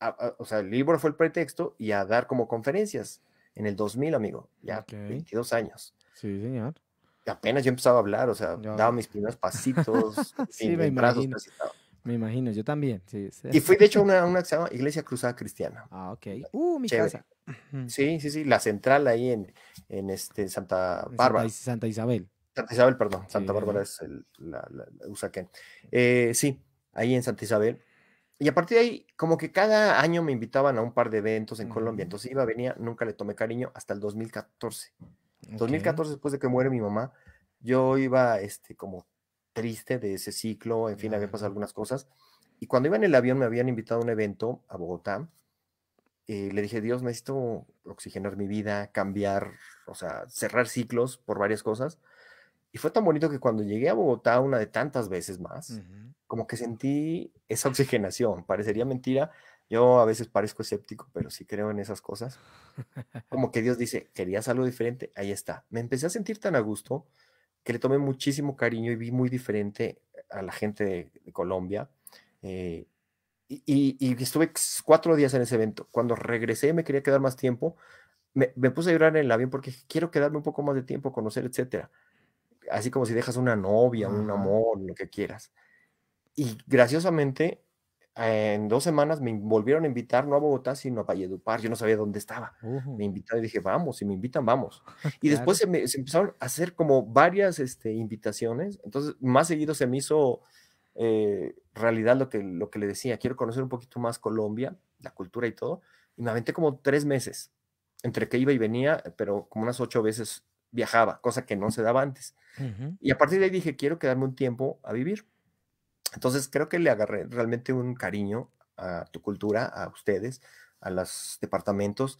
a, o sea, el libro fue el pretexto y a dar como conferencias en el 2000, amigo, ya 22 años. Sí, señor. Y apenas yo empezaba a hablar, o sea, daba mis primeros pasitos, sí, me imagino. Me imagino, yo también. Y fui, de hecho, una, que Iglesia Cruzada Cristiana. Ah, ok. Uh, mi casa. Sí, sí, sí, la central ahí en, en este, Santa Bárbara. Santa, Isabel. Santa Isabel, perdón. Santa Bárbara es la, usa eh, sí, ahí en Santa Isabel. Y a partir de ahí, como que cada año me invitaban a un par de eventos en Colombia. Entonces iba, venía, nunca le tomé cariño hasta el 2014. 2014, después de que muere mi mamá, yo iba este, como triste de ese ciclo, en fin, había pasado algunas cosas. Y cuando iba en el avión me habían invitado a un evento a Bogotá. Eh, le dije, Dios, necesito oxigenar mi vida, cambiar, o sea, cerrar ciclos por varias cosas. Y fue tan bonito que cuando llegué a Bogotá una de tantas veces más, como que sentí esa oxigenación. Parecería mentira. Yo a veces parezco escéptico, pero sí creo en esas cosas. Como que Dios dice, querías algo diferente, ahí está. Me empecé a sentir tan a gusto que le tomé muchísimo cariño y vi muy diferente a la gente de, Colombia. Eh, y, estuve cuatro días en ese evento. Cuando regresé me quería quedar más tiempo. Me, me puse a llorar en el avión porque quiero quedarme un poco más de tiempo, conocer, etcétera así como si dejas una novia, un amor, lo que quieras. Y graciosamente, eh, en dos semanas me volvieron a invitar, no a Bogotá, sino a Valledupar, yo no sabía dónde estaba. Me invitaron y dije, vamos, si me invitan, vamos. Y después se, empezaron a hacer como varias este, invitaciones, entonces más seguido se me hizo eh, realidad lo que, lo que le decía, quiero conocer un poquito más Colombia, la cultura y todo, y me aventé como tres meses, entre que iba y venía, pero como unas ocho veces viajaba, cosa que no se daba antes. Y a partir de ahí dije, quiero quedarme un tiempo a vivir. Entonces creo que le agarré realmente un cariño a tu cultura, a ustedes, a los departamentos.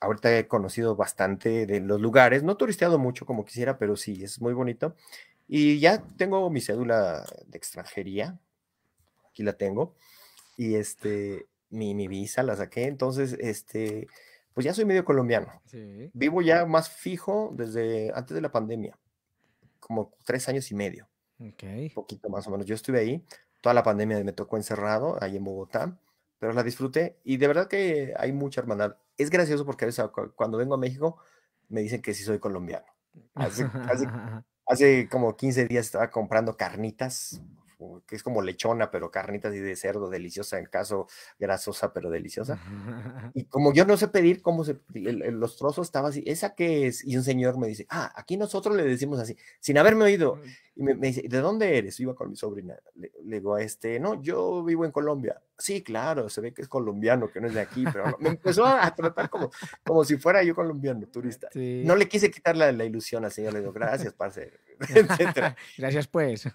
Ahorita he conocido bastante de los lugares, no turisteado mucho como quisiera, pero sí, es muy bonito. Y ya tengo mi cédula de extranjería, aquí la tengo, y este, mi, mi visa la saqué, entonces, este, pues ya soy medio colombiano. Vivo ya más fijo desde antes de la pandemia, como tres años y medio. Un poquito más o menos. Yo estuve ahí, toda la pandemia me tocó encerrado, ahí en Bogotá, pero la disfruté y de verdad que hay mucha hermandad. Es gracioso porque ah, cuando vengo a México me dicen que sí soy colombiano. Hace, hace como 15 días estaba comprando carnitas que es como lechona, pero carnitas y de cerdo, deliciosa, en caso grasosa, pero deliciosa. Y como yo no sé pedir cómo se, los trozos, estaba así, ¿esa qué es? Y un señor me dice, ah, aquí nosotros le decimos así, sin haberme oído. Y me, dice, ¿de dónde eres? iba con mi sobrina. Le, digo a este, no, yo vivo en Colombia. Sí, claro, se ve que es colombiano, que no es de aquí, pero me empezó a tratar como, como si fuera yo colombiano, turista. No le quise quitar la, la ilusión al señor, le digo, gracias, parce gracias, pues.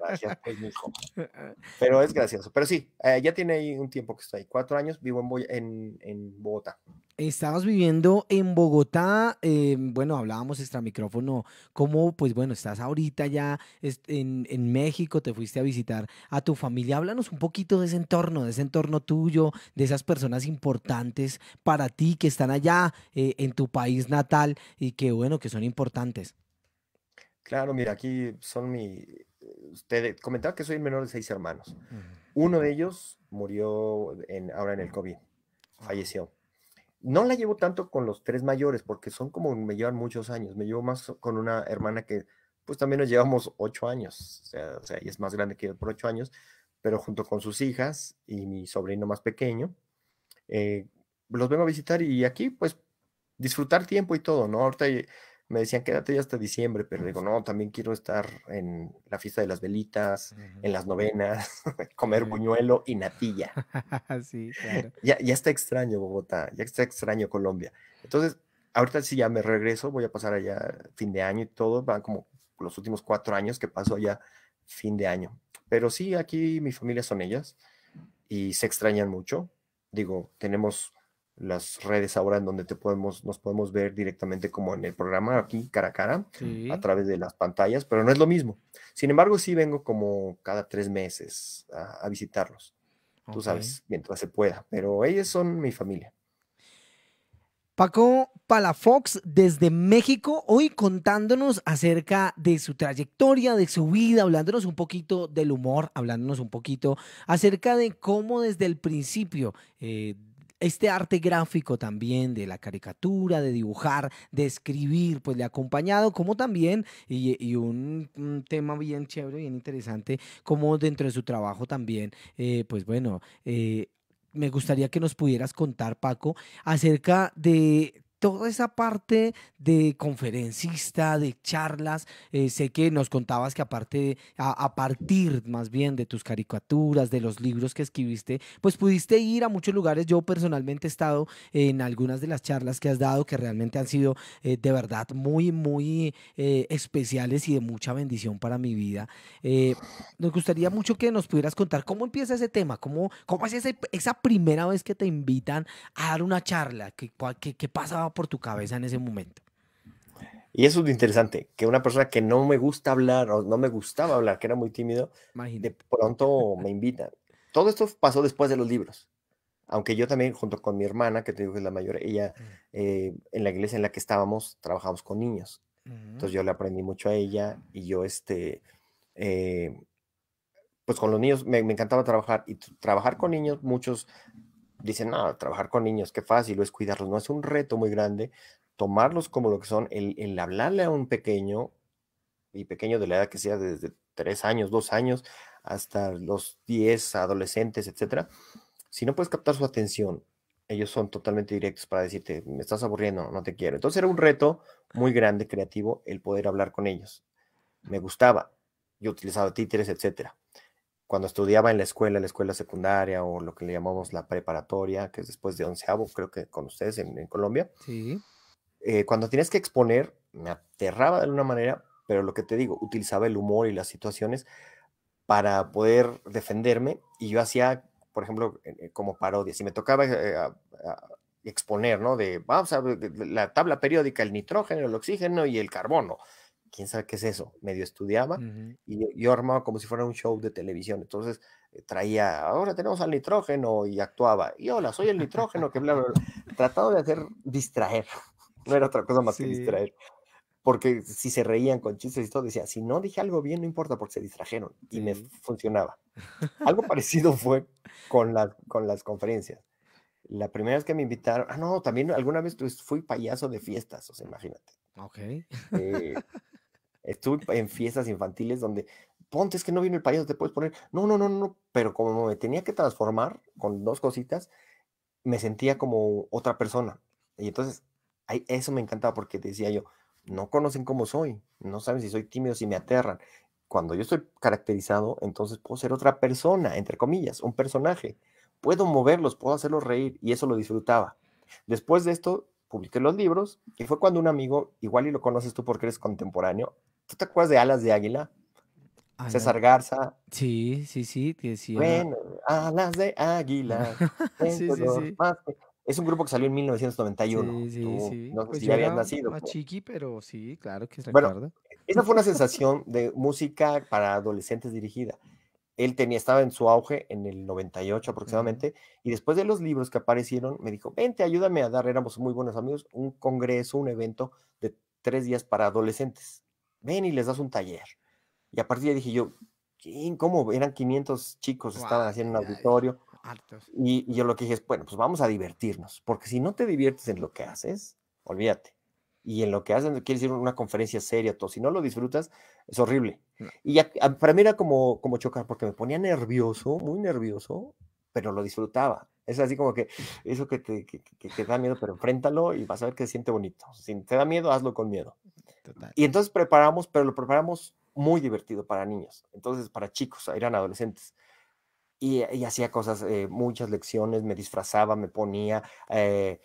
gracias, pues, Pero es gracioso. Pero sí, eh, ya tiene ahí un tiempo que estoy ahí. Cuatro años vivo en, en, Bogotá. Estabas viviendo en Bogotá, eh, bueno, hablábamos extra micrófono, ¿cómo, pues bueno, estás ahorita ya en, en, México, te fuiste a visitar a tu familia, háblanos un poquito de ese entorno, de ese entorno tuyo, de esas personas importantes para ti que están allá eh, en tu país natal y que bueno, que son importantes. Claro, mira, aquí son mi... Usted comentaba que soy el menor de seis hermanos. Uno de ellos murió en, ahora en el COVID, falleció. No la llevo tanto con los tres mayores, porque son como, me llevan muchos años. Me llevo más con una hermana que, pues también nos llevamos ocho años, o sea, y es más grande que yo por ocho años, pero junto con sus hijas y mi sobrino más pequeño, eh, los vengo a visitar y aquí, pues, disfrutar tiempo y todo, ¿no? Ahorita me decían, quédate ya hasta diciembre, pero digo, no, también quiero estar en la fiesta de las velitas, en las novenas, comer buñuelo y natilla. sí, claro. ya, ya está extraño Bogotá, ya está extraño Colombia. Entonces, ahorita sí ya me regreso, voy a pasar allá fin de año y todo, van como los últimos cuatro años que paso allá fin de año. Pero sí, aquí mi familia son ellas y se extrañan mucho. Digo, tenemos las redes ahora en donde te podemos, nos podemos ver directamente como en el programa aquí, cara a cara, a través de las pantallas, pero no es lo mismo. Sin embargo, sí vengo como cada tres meses a, visitarlos, tú sabes, mientras se pueda, pero ellos son mi familia. Paco Palafox desde México, hoy contándonos acerca de su trayectoria, de su vida, hablándonos un poquito del humor, hablándonos un poquito acerca de cómo desde el principio eh, este arte gráfico también de la caricatura, de dibujar, de escribir, pues le ha acompañado, como también, y, un, tema bien chévere, bien interesante, como dentro de su trabajo también, eh, pues bueno, eh, me gustaría que nos pudieras contar, Paco, acerca de toda esa parte de conferencista, de charlas, eh, sé que nos contabas que aparte, a, partir más bien de tus caricaturas, de los libros que escribiste, pues pudiste ir a muchos lugares. Yo personalmente he estado en algunas de las charlas que has dado que realmente han sido eh, de verdad muy, muy eh, especiales y de mucha bendición para mi vida. nos gustaría mucho que nos pudieras contar cómo empieza ese tema, cómo, cómo es esa primera vez que te invitan a dar una charla, qué, qué, qué pasaba por tu cabeza en ese momento? Y eso es interesante, que una persona que no me gusta hablar o no me gustaba hablar, que era muy tímido, de pronto me invita. Todo esto pasó después de los libros. Aunque yo también, junto con mi hermana, que te que es la mayor, ella, mm. eh, en la iglesia en la que estábamos, trabajamos con niños. Mm. Entonces yo le aprendí mucho a ella y yo, este, eh, pues con los niños me, me encantaba trabajar y trabajar con niños, muchos dicen, ah, trabajar con niños, qué fácil es cuidarlos, no es un reto muy grande tomarlos como lo que son, el, hablarle a un pequeño, y pequeño de la edad que sea, desde tres años, dos años, hasta los diez, adolescentes, etcétera, si no puedes captar su atención, ellos son totalmente directos para decirte, me estás aburriendo, no te quiero. Entonces era un reto muy grande, creativo, el poder hablar con ellos. Me gustaba, yo utilizaba títeres, etcétera cuando estudiaba en la escuela, la escuela secundaria o lo que le llamamos la preparatoria, que es después de onceavo, creo que con ustedes en, Colombia. Eh, cuando tienes que exponer, me aterraba de alguna manera, pero lo que te digo, utilizaba el humor y las situaciones para poder defenderme y yo hacía, por ejemplo, eh, como parodia. Si me tocaba eh, exponer, ¿no? De, vamos a la tabla periódica, el nitrógeno, el oxígeno y el carbono quién sabe qué es eso, medio estudiaba y yo, armaba como si fuera un show de televisión. Entonces eh, traía, ahora tenemos al nitrógeno y actuaba, y hola, soy el nitrógeno, que bla, bla, Trataba de hacer distraer, no era otra cosa más que distraer. Porque si se reían con chistes y todo, decía, si no dije algo bien, no importa, porque se distrajeron y me funcionaba. Algo parecido fue con, la, con las conferencias. La primera vez que me invitaron, ah, no, también alguna vez pues, fui payaso de fiestas, o sea, imagínate. Ok. Eh, Estuve en fiestas infantiles donde, ponte, es que no viene el payaso, te puedes poner, no, no, no, no, pero como me tenía que transformar con dos cositas, me sentía como otra persona. Y entonces, eso me encantaba porque decía yo, no conocen cómo soy, no saben si soy tímido, si me aterran. Cuando yo estoy caracterizado, entonces puedo ser otra persona, entre comillas, un personaje. Puedo moverlos, puedo hacerlos reír y eso lo disfrutaba. Después de esto, publiqué los libros y fue cuando un amigo, igual y lo conoces tú porque eres contemporáneo, ¿Tú te acuerdas de Alas de Águila? César Garza. Sí, sí, sí, sí. Bueno, Alas de Águila. sí, sí, sí. Es un grupo que salió en 1991. Sí, sí, sí. No pues si ya habían nacido. Más chiqui, pero sí, claro que se bueno, Esa fue una sensación de música para adolescentes dirigida. Él tenía, estaba en su auge en el 98 aproximadamente, y después de los libros que aparecieron, me dijo, vente, ayúdame a dar, éramos muy buenos amigos, un congreso, un evento de tres días para adolescentes ven y les das un taller. Y a partir de ahí dije yo, ¿cómo? Eran 500 chicos, estaban haciendo un auditorio. Y, yo lo que dije es, bueno, pues vamos a divertirnos, porque si no te diviertes en lo que haces, olvídate. Y en lo que haces, quiere decir una conferencia seria, todo. Si no lo disfrutas, es horrible. Y ah, para mí era como, como chocar, porque me ponía nervioso, muy nervioso, pero lo disfrutaba. Es así como que eso que te, da miedo, pero enfrentalo y vas a ver que se siente bonito. Si te da miedo, hazlo con miedo. Y entonces preparamos, pero lo preparamos muy divertido para niños, entonces para chicos, eran adolescentes. Y, hacía cosas, eh, muchas lecciones, me disfrazaba, me ponía, eh,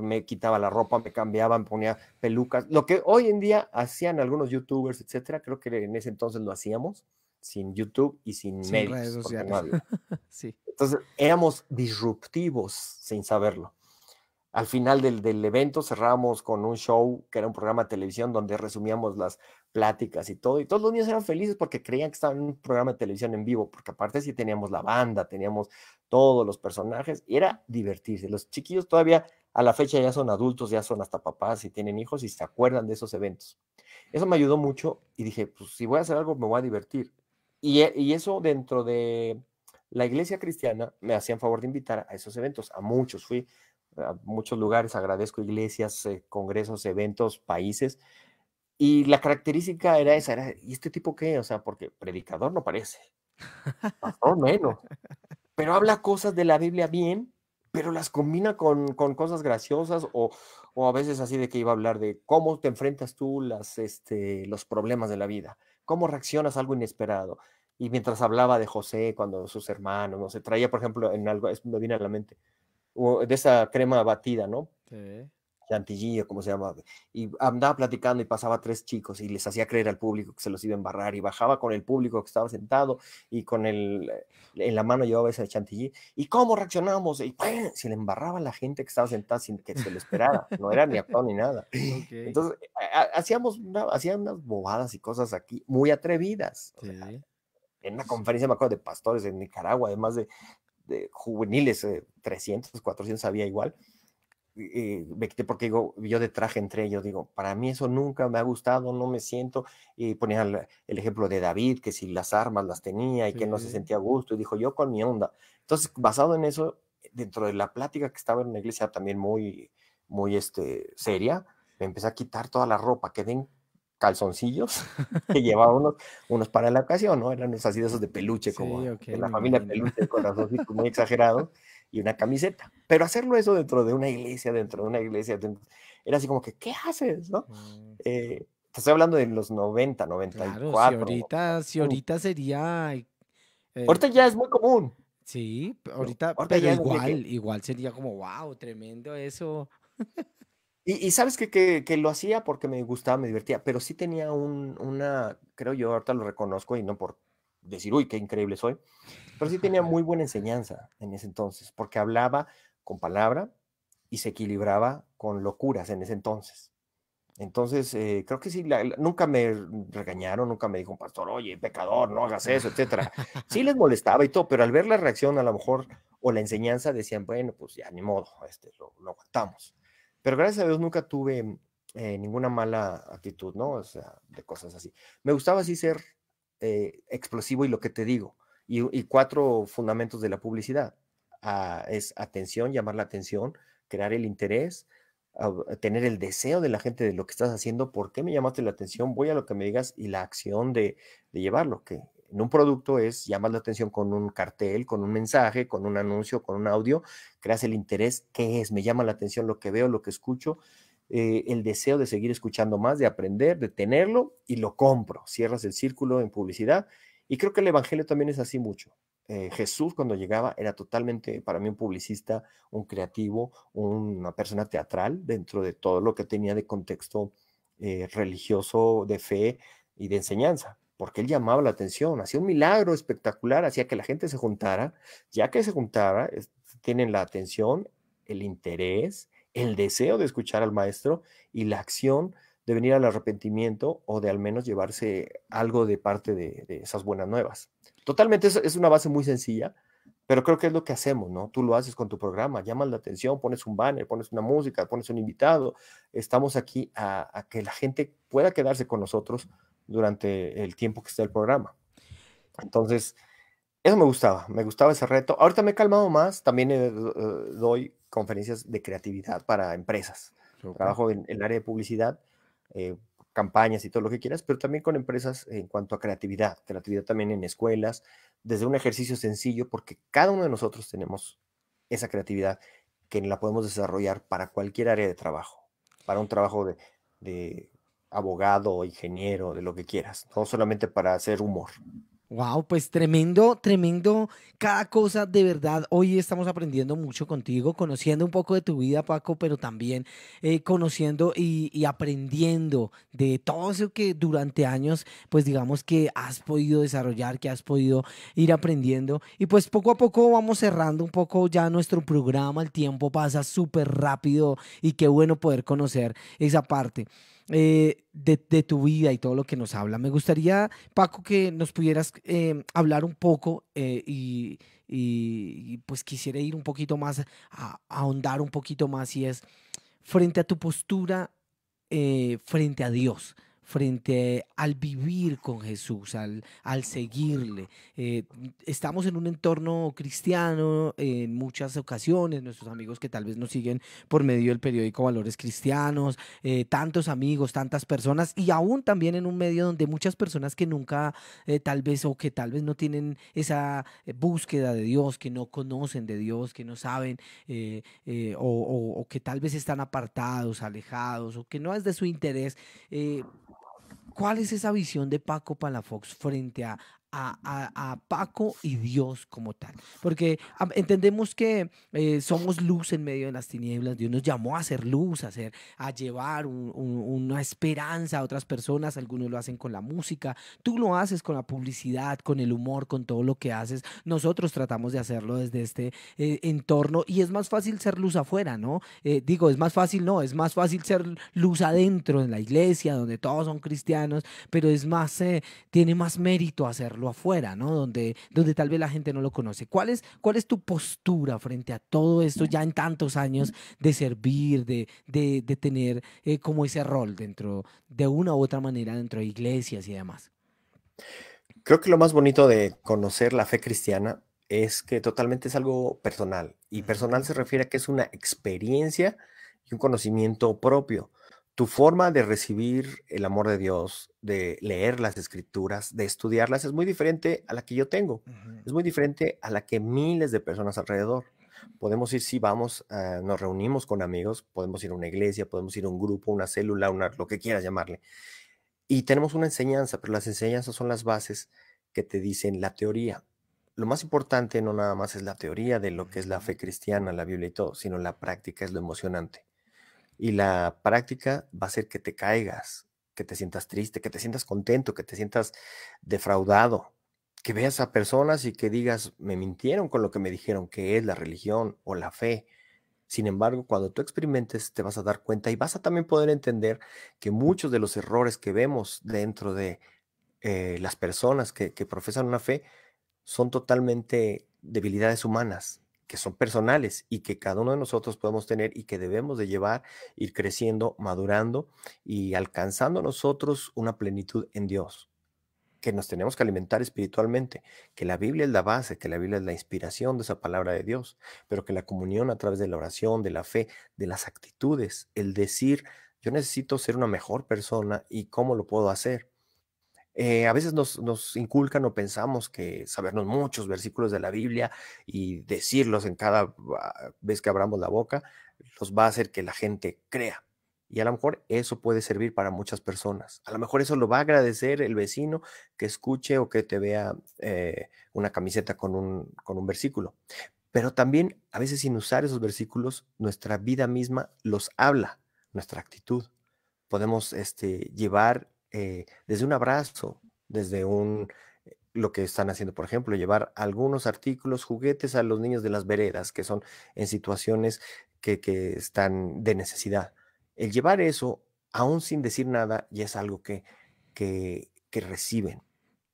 me quitaba la ropa, me cambiaba, me ponía pelucas. Lo que hoy en día hacían algunos youtubers, etcétera, creo que en ese entonces lo hacíamos sin YouTube y sin, Entonces éramos disruptivos sin saberlo al final del, evento cerramos con un show que era un programa de televisión donde resumíamos las pláticas y todo, y todos los niños eran felices porque creían que estaban en un programa de televisión en vivo, porque aparte sí teníamos la banda, teníamos todos los personajes, y era divertirse. Los chiquillos todavía a la fecha ya son adultos, ya son hasta papás y tienen hijos y se acuerdan de esos eventos. Eso me ayudó mucho y dije, pues si voy a hacer algo me voy a divertir. Y, eh, y eso dentro de la iglesia cristiana me hacían favor de invitar a esos eventos, a muchos fui muchos lugares, agradezco iglesias, eh, congresos, eventos, países, y la característica era esa, era, ¿y este tipo qué? O sea, porque predicador no parece, o menos, pero habla cosas de la Biblia bien, pero las combina con, cosas graciosas o, a veces así de que iba a hablar de cómo te enfrentas tú las, este, los problemas de la vida, cómo reaccionas a algo inesperado. Y mientras hablaba de José, cuando sus hermanos, no sé, traía, por ejemplo, en algo, es, me viene a la mente, de esa crema batida, ¿no? Sí. Chantilly como se llama, y andaba platicando y pasaba tres chicos y les hacía creer al público que se los iba a embarrar y bajaba con el público que estaba sentado y con el, en la mano llevaba ese chantilly. ¿Y cómo reaccionamos? Y se le embarraba a la gente que estaba sentada sin que se lo esperara, no era ni actuado ni nada. Entonces, hacíamos unas bobadas y cosas aquí muy atrevidas. en una conferencia, me acuerdo, de pastores en Nicaragua, además de de juveniles, 300, eh, 400 había igual. me quité porque yo de traje entre ellos digo, para mí eso nunca me ha gustado, no me siento, y ponía el, ejemplo de David, que si las armas las tenía y que no se sentía a gusto, y dijo, yo con mi onda. Entonces, basado en eso, dentro de la plática que estaba en una iglesia también muy, muy este, seria, me empecé a quitar toda la ropa, quedé calzoncillos que llevaba unos, unos para la ocasión, ¿no? Eran así de esos de peluche, como en la familia peluche, con los muy exagerado y una camiseta. Pero hacerlo eso dentro de una iglesia, dentro de una iglesia, era así como que, ¿qué haces, no? Mm. Eh, te estoy hablando de los 90, 94. Claro, si ahorita, si ahorita sería... Eh, ahorita ya es muy común. Sí, ahorita, pero, igual, igual sería como, wow, tremendo eso. Y, sabes que, que, lo hacía porque me gustaba, me divertía, pero sí tenía un, una, creo yo, ahorita lo reconozco y no por decir, uy, qué increíble soy, pero sí tenía muy buena enseñanza en ese entonces, porque hablaba con palabra y se equilibraba con locuras en ese entonces. Entonces, eh, creo que sí, nunca me regañaron, nunca me dijo un pastor, oye, pecador, no hagas eso, etcétera. Sí les molestaba y todo, pero al ver la reacción a lo mejor o la enseñanza decían, bueno, pues ya ni modo, este, lo aguantamos. Pero gracias a Dios nunca tuve eh, ninguna mala actitud, ¿no? O sea, de cosas así. Me gustaba así ser eh, explosivo y lo que te digo. Y, cuatro fundamentos de la publicidad. Ah, es atención, llamar la atención, crear el interés, tener el deseo de la gente de lo que estás haciendo, por qué me llamaste la atención, voy a lo que me digas y la acción de, de llevarlo, que en un producto es llamar la atención con un cartel, con un mensaje, con un anuncio, con un audio, creas el interés, ¿qué es? Me llama la atención lo que veo, lo que escucho, eh, el deseo de seguir escuchando más, de aprender, de tenerlo y lo compro. Cierras el círculo en publicidad y creo que el Evangelio también es así mucho. Eh, Jesús cuando llegaba era totalmente para mí un publicista, un creativo, una persona teatral dentro de todo lo que tenía de contexto eh, religioso, de fe y de enseñanza porque él llamaba la atención, hacía un milagro espectacular, hacía que la gente se juntara, ya que se juntara, tienen la atención, el interés, el deseo de escuchar al maestro y la acción de venir al arrepentimiento o de al menos llevarse algo de parte de, esas buenas nuevas. Totalmente es, una base muy sencilla, pero creo que es lo que hacemos, ¿no? Tú lo haces con tu programa, llamas la atención, pones un banner, pones una música, pones un invitado. Estamos aquí a, a que la gente pueda quedarse con nosotros durante el tiempo que esté el programa. Entonces, eso me gustaba, me gustaba ese reto. Ahorita me he calmado más, también eh, doy conferencias de creatividad para empresas. Trabajo en el área de publicidad, eh, campañas y todo lo que quieras, pero también con empresas en cuanto a creatividad, creatividad también en escuelas, desde un ejercicio sencillo, porque cada uno de nosotros tenemos esa creatividad que la podemos desarrollar para cualquier área de trabajo, para un trabajo de abogado, ingeniero, de lo que quieras, no solamente para hacer humor. Wow, pues tremendo, tremendo. Cada cosa de verdad. Hoy estamos aprendiendo mucho contigo, conociendo un poco de tu vida, Paco, pero también eh, conociendo y, y, aprendiendo de todo eso que durante años, pues digamos que has podido desarrollar, que has podido ir aprendiendo. Y pues poco a poco vamos cerrando un poco ya nuestro programa. El tiempo pasa súper rápido y qué bueno poder conocer esa parte. Eh, de, tu vida y todo lo que nos habla. Me gustaría, Paco, que nos pudieras eh, hablar un poco eh, y, y, pues quisiera ir un poquito más, a, ahondar un poquito más y es frente a tu postura, frente a Dios frente al vivir con Jesús, al, al seguirle. Eh, estamos en un entorno cristiano en muchas ocasiones, nuestros amigos que tal vez nos siguen por medio del periódico Valores Cristianos, eh, tantos amigos, tantas personas, y aún también en un medio donde muchas personas que nunca eh, tal vez o que tal vez no tienen esa búsqueda de Dios, que no conocen de Dios, que no saben o, que tal vez están apartados, alejados o que no es de su interés ¿Cuál es esa visión de Paco Palafox frente a, a, Paco y Dios como tal. Porque entendemos que eh, somos luz en medio de las tinieblas. Dios nos llamó a ser luz, a, a llevar una esperanza a otras personas. Algunos lo hacen con la música, tú lo haces con la publicidad, con el humor, con todo lo que haces. Nosotros tratamos de hacerlo desde este eh, entorno y es más fácil ser luz afuera, ¿no? Eh, digo, es más fácil, no, es más fácil ser luz adentro, en la iglesia, donde todos son cristianos, pero es más, tiene más mérito hacerlo afuera, ¿no? Donde, donde tal vez la gente no lo conoce. ¿Cuál es, cuál es tu postura frente a todo esto ya en tantos años de servir, de, tener eh, como ese rol dentro, de una u otra manera, dentro de iglesias y demás? Creo que lo más bonito de conocer la fe cristiana es que totalmente es algo personal. Y personal se refiere a que es una experiencia y un conocimiento propio tu forma de recibir el amor de Dios, de leer las escrituras, de estudiarlas, es muy diferente a la que yo tengo. Es muy diferente a la que miles de personas alrededor. Podemos ir, si vamos, ah, nos reunimos con amigos, podemos ir a una iglesia, podemos ir a un grupo, una célula, una, lo que quieras llamarle. Y tenemos una enseñanza, pero las enseñanzas son las bases que te dicen la teoría. Lo más importante no nada más es la teoría de lo que es la fe cristiana, la Biblia y todo, sino la práctica es lo emocionante y la práctica va a ser que te caigas, que te sientas triste, que te sientas contento, que te sientas defraudado, que veas a personas y que digas, me mintieron con lo que me dijeron que es la religión o la fe. Sin embargo, cuando tú experimentes, te vas a dar cuenta y vas a también poder entender que muchos de los errores que vemos dentro de eh, las personas que profesan una fe son totalmente debilidades humanas, que son personales y que cada uno de nosotros podemos tener y que debemos de llevar, ir creciendo, madurando y alcanzando nosotros una plenitud en Dios, que nos tenemos que alimentar espiritualmente, que la Biblia es la base, que la Biblia es la inspiración de esa palabra de Dios, pero que la comunión a través de la oración, de la fe, de las actitudes, el decir, yo necesito ser una mejor persona y cómo lo puedo hacer eh, a veces nos, inculcan o pensamos que sabernos muchos versículos de la Biblia y decirlos en cada ah, vez que abramos la boca los va a hacer que la gente crea. Y a lo mejor eso puede servir para muchas personas. A lo mejor eso lo va a agradecer el vecino que escuche o que te vea eh, una camiseta con un, con un versículo. Pero también a veces sin usar esos versículos, nuestra vida misma los habla, nuestra actitud. Podemos este, llevar eh, desde un abrazo, desde un eh, lo que están haciendo, por ejemplo, llevar algunos artículos, juguetes a los niños de las veredas, que son en situaciones que, están de necesidad. El llevar eso, aún sin decir nada, ya es algo que, que, que reciben.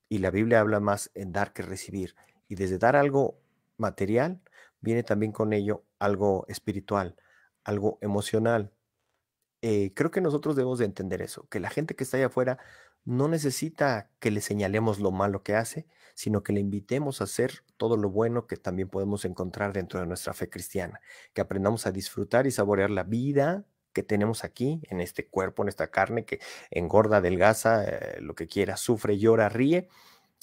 Y la Biblia habla más en dar que recibir. Y desde dar algo material, viene también con ello algo espiritual, algo emocional, eh, creo que nosotros debemos de entender eso, que la gente que está allá afuera no necesita que le señalemos lo malo que hace, sino que le invitemos a hacer todo lo bueno que también podemos encontrar dentro de nuestra fe cristiana, que aprendamos a disfrutar y saborear la vida que tenemos aquí, en este cuerpo, en esta carne que engorda, delgaza eh, lo que quiera, sufre, llora, ríe,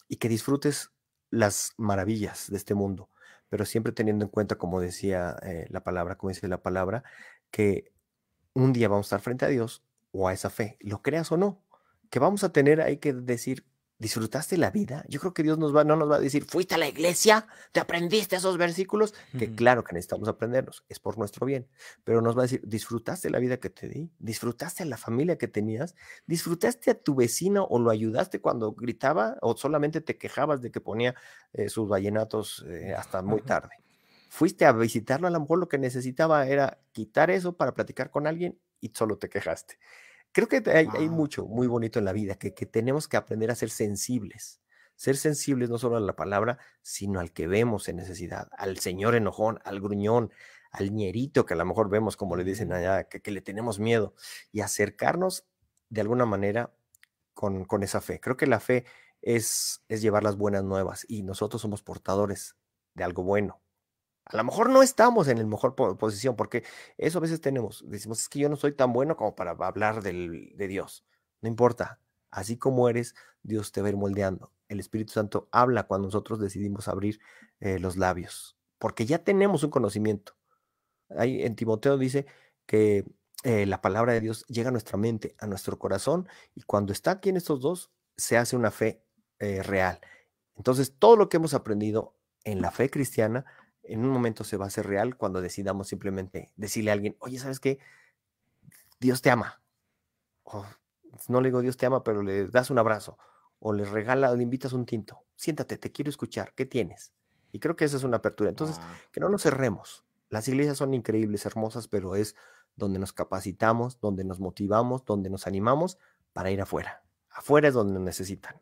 y que disfrutes las maravillas de este mundo, pero siempre teniendo en cuenta, como decía eh, la palabra, como dice la palabra, que un día vamos a estar frente a Dios o a esa fe, lo creas o no, que vamos a tener hay que decir, ¿disfrutaste la vida? Yo creo que Dios nos va, no nos va a decir, fuiste a la iglesia, te aprendiste esos versículos, que claro que necesitamos aprendernos, es por nuestro bien, pero nos va a decir, ¿disfrutaste la vida que te di? ¿Disfrutaste a la familia que tenías? ¿Disfrutaste a tu vecino o lo ayudaste cuando gritaba o solamente te quejabas de que ponía eh, sus vallenatos eh, hasta muy tarde? fuiste a visitarlo, a lo mejor lo que necesitaba era quitar eso para platicar con alguien y solo te quejaste. Creo que hay, mucho muy bonito en la vida, que, tenemos que aprender a ser sensibles. Ser sensibles no solo a la palabra, sino al que vemos en necesidad, al señor enojón, al gruñón, al ñerito que a lo mejor vemos, como le dicen allá, que, que le tenemos miedo, y acercarnos de alguna manera con, con esa fe. Creo que la fe es, es llevar las buenas nuevas y nosotros somos portadores de algo bueno, a lo mejor no estamos en la mejor posición, porque eso a veces tenemos. Decimos, es que yo no soy tan bueno como para hablar de Dios. No importa, así como eres, Dios te va a ir moldeando. El Espíritu Santo habla cuando nosotros decidimos abrir eh, los labios, porque ya tenemos un conocimiento. Ahí en Timoteo dice que eh, la palabra de Dios llega a nuestra mente, a nuestro corazón, y cuando está aquí en estos dos, se hace una fe eh, real. Entonces, todo lo que hemos aprendido en la fe cristiana, en un momento se va a hacer real cuando decidamos simplemente decirle a alguien, oye, ¿sabes qué? Dios te ama. O, no le digo Dios te ama, pero le das un abrazo. O le regalas, le invitas un tinto. Siéntate, te quiero escuchar. ¿Qué tienes? Y creo que esa es una apertura. Entonces, que no nos cerremos. Las iglesias son increíbles, hermosas, pero es donde nos capacitamos, donde nos motivamos, donde nos animamos para ir afuera. Afuera es donde nos necesitan.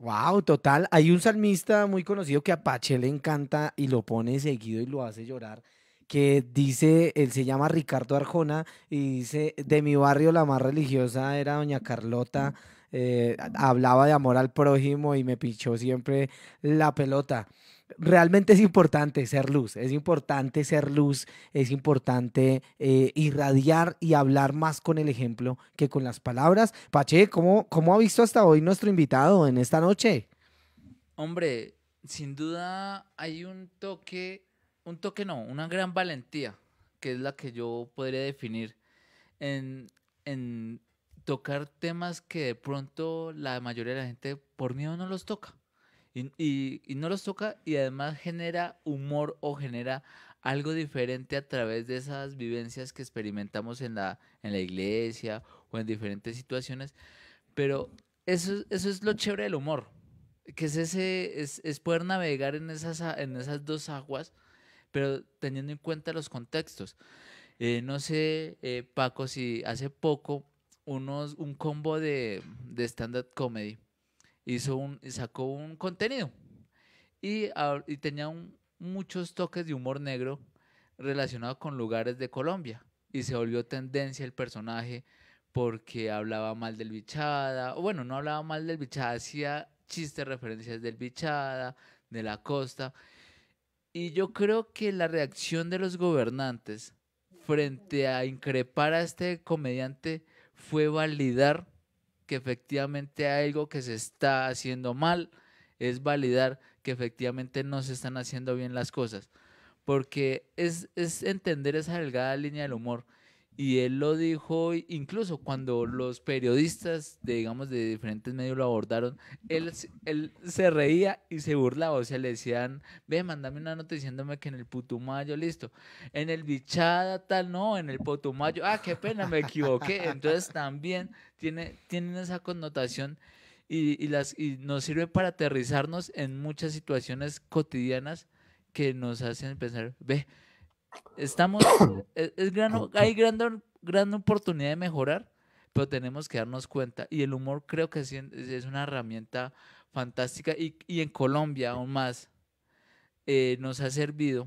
Wow, total. Hay un salmista muy conocido que a Pache le encanta y lo pone seguido y lo hace llorar que dice, él se llama Ricardo Arjona y dice, de mi barrio la más religiosa era doña Carlota, eh, hablaba de amor al prójimo y me pinchó siempre la pelota realmente es importante ser luz, es importante ser luz, es importante eh, irradiar y hablar más con el ejemplo que con las palabras. Pache, ¿cómo, ¿cómo ha visto hasta hoy nuestro invitado en esta noche? Hombre, sin duda hay un toque, un toque no, una gran valentía, que es la que yo podría definir en, en tocar temas que de pronto la mayoría de la gente por miedo no los toca. Y, no los toca y además genera humor o genera algo diferente a través de esas vivencias que experimentamos en la, en la iglesia o en diferentes situaciones. Pero eso, eso es lo chévere del humor, que es, ese, es, poder navegar en esas, en esas dos aguas, pero teniendo en cuenta los contextos. Eh, no sé, eh, Paco, si hace poco unos, un combo de, de stand-up comedy hizo un, sacó un contenido y, tenía muchos toques de humor negro relacionado con lugares de Colombia y se volvió tendencia el personaje porque hablaba mal del bichada, o bueno, no hablaba mal del bichada, hacía chistes, referencias del bichada, de la costa. Y yo creo que la reacción de los gobernantes frente a increpar a este comediante fue validar que efectivamente hay algo que se está haciendo mal, es validar que efectivamente no se están haciendo bien las cosas, porque es, es entender esa delgada línea del humor y él lo dijo, incluso cuando los periodistas, de, digamos, de diferentes medios lo abordaron, él, se reía y se burlaba. O sea, le decían, ve, mándame una nota diciéndome que en el Putumayo, listo. En el Bichada, tal, no, en el Putumayo. Ah, qué pena, me equivoqué. Entonces también tiene, tienen esa connotación y, y, las, y nos sirve para aterrizarnos en muchas situaciones cotidianas que nos hacen pensar, ve, estamos, e-, es, gran, hay gran, gran oportunidad de mejorar, pero tenemos que darnos cuenta. Y el humor creo que es, una herramienta fantástica y, en Colombia aún más eh, nos ha servido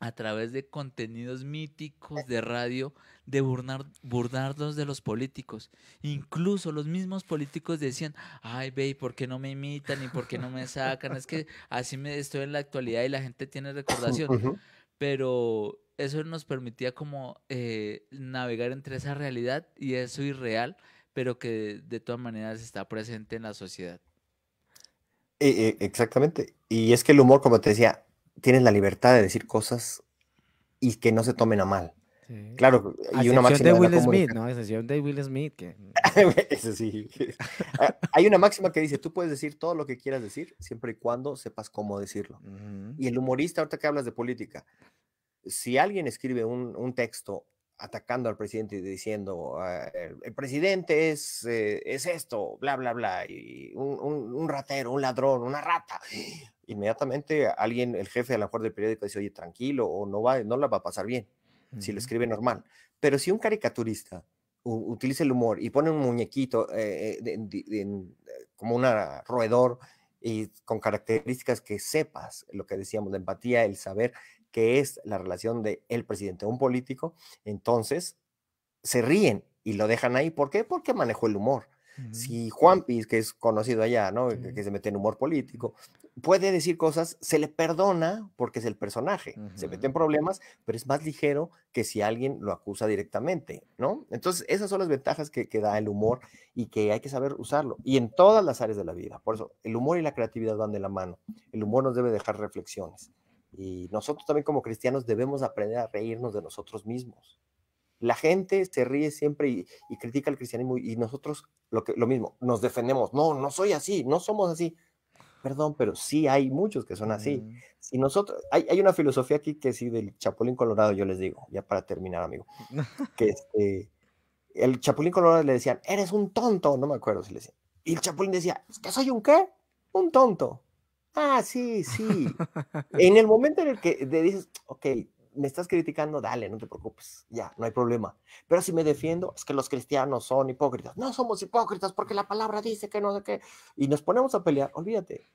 a través de contenidos míticos de radio, de burlar, burlarnos de los políticos. Incluso los mismos políticos decían, ay, ve, ¿por qué no me imitan y por qué no me sacan? Es que así me estoy en la actualidad y la gente tiene recordación pero eso nos permitía como eh, navegar entre esa realidad y eso irreal, pero que de, todas maneras está presente en la sociedad. E, e, exactamente. Y es que el humor, como te decía, tienes la libertad de decir cosas y que no se tomen a mal. Claro, y una máxima. de Will Smith, ¿no? Excepción de Will Smith. Que... Eso sí. Ah, hay una máxima que dice: tú puedes decir todo lo que quieras decir, siempre y cuando sepas cómo decirlo. Y el humorista, ahorita que hablas de política, si alguien escribe un, un texto atacando al presidente y diciendo: ah, el, presidente es, eh, es esto, bla, bla, bla, y un, un, ratero, un ladrón, una rata inmediatamente alguien, el jefe a la mejor del periódico dice, oye, tranquilo, o no, va, no la va a pasar bien si lo escribe normal. Pero si un caricaturista utiliza el humor y pone un muñequito eh, eh, eh, como un roedor y con características que sepas lo que decíamos, la empatía, el saber qué es la relación de el presidente a un político, entonces se ríen y lo dejan ahí. ¿Por qué? Porque manejó el humor. Si Juan Piz, que es conocido allá, ¿no? Que, se mete en humor político, puede decir cosas, se le perdona porque es el personaje, se mete en problemas, pero es más ligero que si alguien lo acusa directamente, ¿no? Entonces, esas son las ventajas que, que, da el humor y que hay que saber usarlo, y en todas las áreas de la vida. Por eso, el humor y la creatividad van de la mano. El humor nos debe dejar reflexiones. Y nosotros también como cristianos debemos aprender a reírnos de nosotros mismos. La gente se ríe siempre y, critica el cristianismo y nosotros lo, que, lo mismo, nos defendemos. No, no soy así, no somos así. Perdón, pero sí hay muchos que son así. Y mm. nosotros, hay, una filosofía aquí que sí del Chapulín Colorado, yo les digo, ya para terminar, amigo, que este, el Chapulín Colorado le decían, eres un tonto, no me acuerdo si le decían. Y el Chapulín decía, ¿Es ¿que soy un qué? Un tonto. Ah, sí, sí. en el momento en el que te dices, ok, me estás criticando, dale, no te preocupes, ya, no hay problema. Pero si me defiendo, es que los cristianos son hipócritas. No somos hipócritas porque la palabra dice que no sé qué. Y nos ponemos a pelear, olvídate.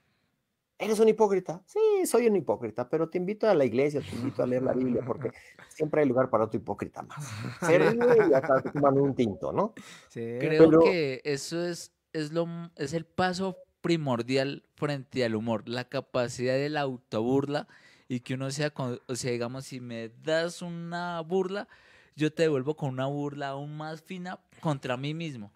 ¿Eres un hipócrita? Sí, soy un hipócrita, pero te invito a la iglesia, te invito a leer la Biblia, porque siempre hay lugar para otro hipócrita más. Ser y acá toman un tinto, ¿no? Sí, Creo que eso es, es, lo, es el paso primordial frente al humor, la capacidad de la autoburla y que uno sea, o sea, digamos, si me das una burla, yo te devuelvo con una burla aún más fina contra mí mismo.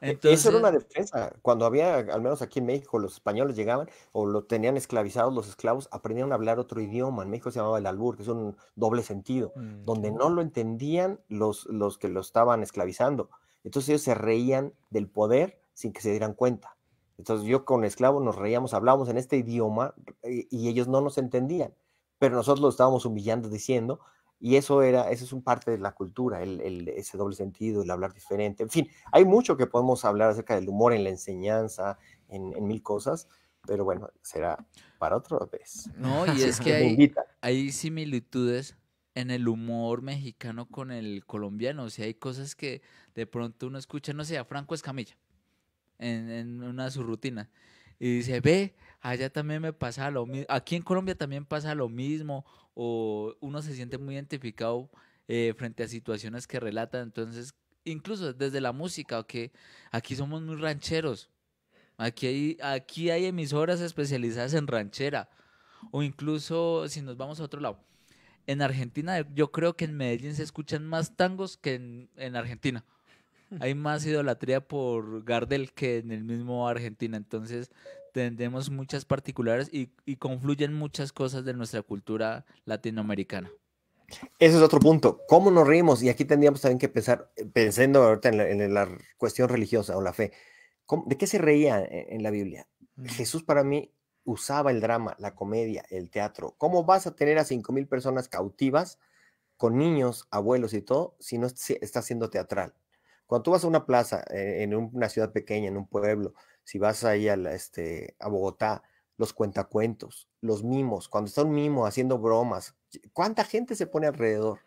Entonces... Eso era una defensa. Cuando había, al menos aquí en México, los españoles llegaban o lo tenían esclavizados, los esclavos aprendían a hablar otro idioma. En México se llamaba el albur, que es un doble sentido, mm, donde no lo entendían los, los que lo estaban esclavizando. Entonces ellos se reían del poder sin que se dieran cuenta. Entonces yo con Esclavo nos reíamos, hablábamos en este idioma eh, y ellos no nos entendían, pero nosotros lo estábamos humillando diciendo y eso era, eso es un parte de la cultura, ese doble sentido, el hablar diferente. En fin, hay mucho que podemos hablar acerca del humor en la enseñanza, en, mil cosas, pero bueno, será para otra vez. No, y es que hay, hay similitudes en el humor mexicano con el colombiano, o sea, hay cosas que de pronto uno escucha, no sé, a Franco Escamilla en, en una su rutina. Y dice, ve, allá también me pasa lo mismo, aquí en Colombia también pasa lo mismo, o uno se siente muy identificado eh, frente a situaciones que relatan, entonces, incluso desde la música, que aquí somos muy rancheros, aquí hay, aquí hay emisoras especializadas en ranchera, o incluso si nos vamos a otro lado, en Argentina yo creo que en Medellín se escuchan más tangos que en Argentina hay más idolatría por Gardel que en el mismo Argentina. Entonces tenemos muchas particulares y, confluyen muchas cosas de nuestra cultura latinoamericana. Ese es otro punto. ¿Cómo nos reímos? Y aquí tendríamos también que pensar, pensando ahorita en la, cuestión religiosa o la fe, ¿de qué se reía en, la Biblia? Mm. Jesús para mí usaba el drama, la comedia, el teatro. ¿Cómo vas a tener a 5.000 personas cautivas con niños, abuelos y todo si no está siendo teatral? Cuando tú vas a una plaza, eh, en una ciudad pequeña, en un pueblo, si vas ahí a, este, a Bogotá, los cuentacuentos, los mimos, cuando está un mimo haciendo bromas, ¿cuánta gente se pone alrededor?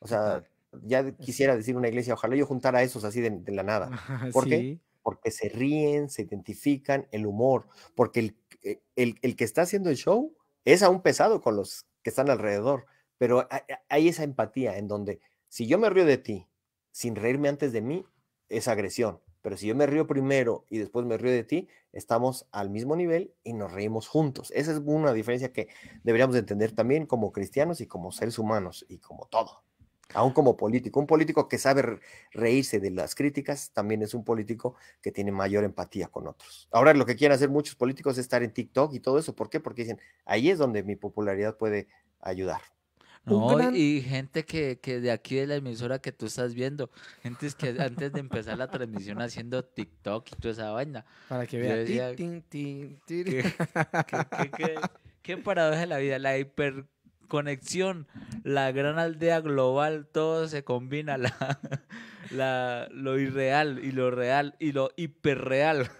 O sea, ya quisiera decir una iglesia, ojalá yo juntara a esos así de, la nada. ¿Por qué? Porque se ríen, se identifican, el humor, porque eh, el, el, que está haciendo el show es aún pesado con los que están alrededor, pero hay esa empatía en donde si yo me río de ti sin reírme antes de mí es agresión. Pero si yo me río primero y después me río de ti, estamos al mismo nivel y nos reímos juntos. Esa es una diferencia que deberíamos entender también como cristianos y como seres humanos y como todo. Aún como político. Un político que sabe reírse de las críticas también es un político que tiene mayor empatía con otros. Ahora lo que quieren hacer muchos políticos es estar en TikTok y todo eso. ¿Por qué? Porque dicen, ahí es donde mi popularidad puede ayudar. No, y gente que, de aquí de la emisora que tú estás viendo, gente que antes de empezar la transmisión haciendo TikTok y toda esa vaina. Para que vean. ¿Qué, qué, paradoja de la vida, la hiperconexión, la gran aldea global, todo se combina, la, lo irreal y lo real y lo hiperreal.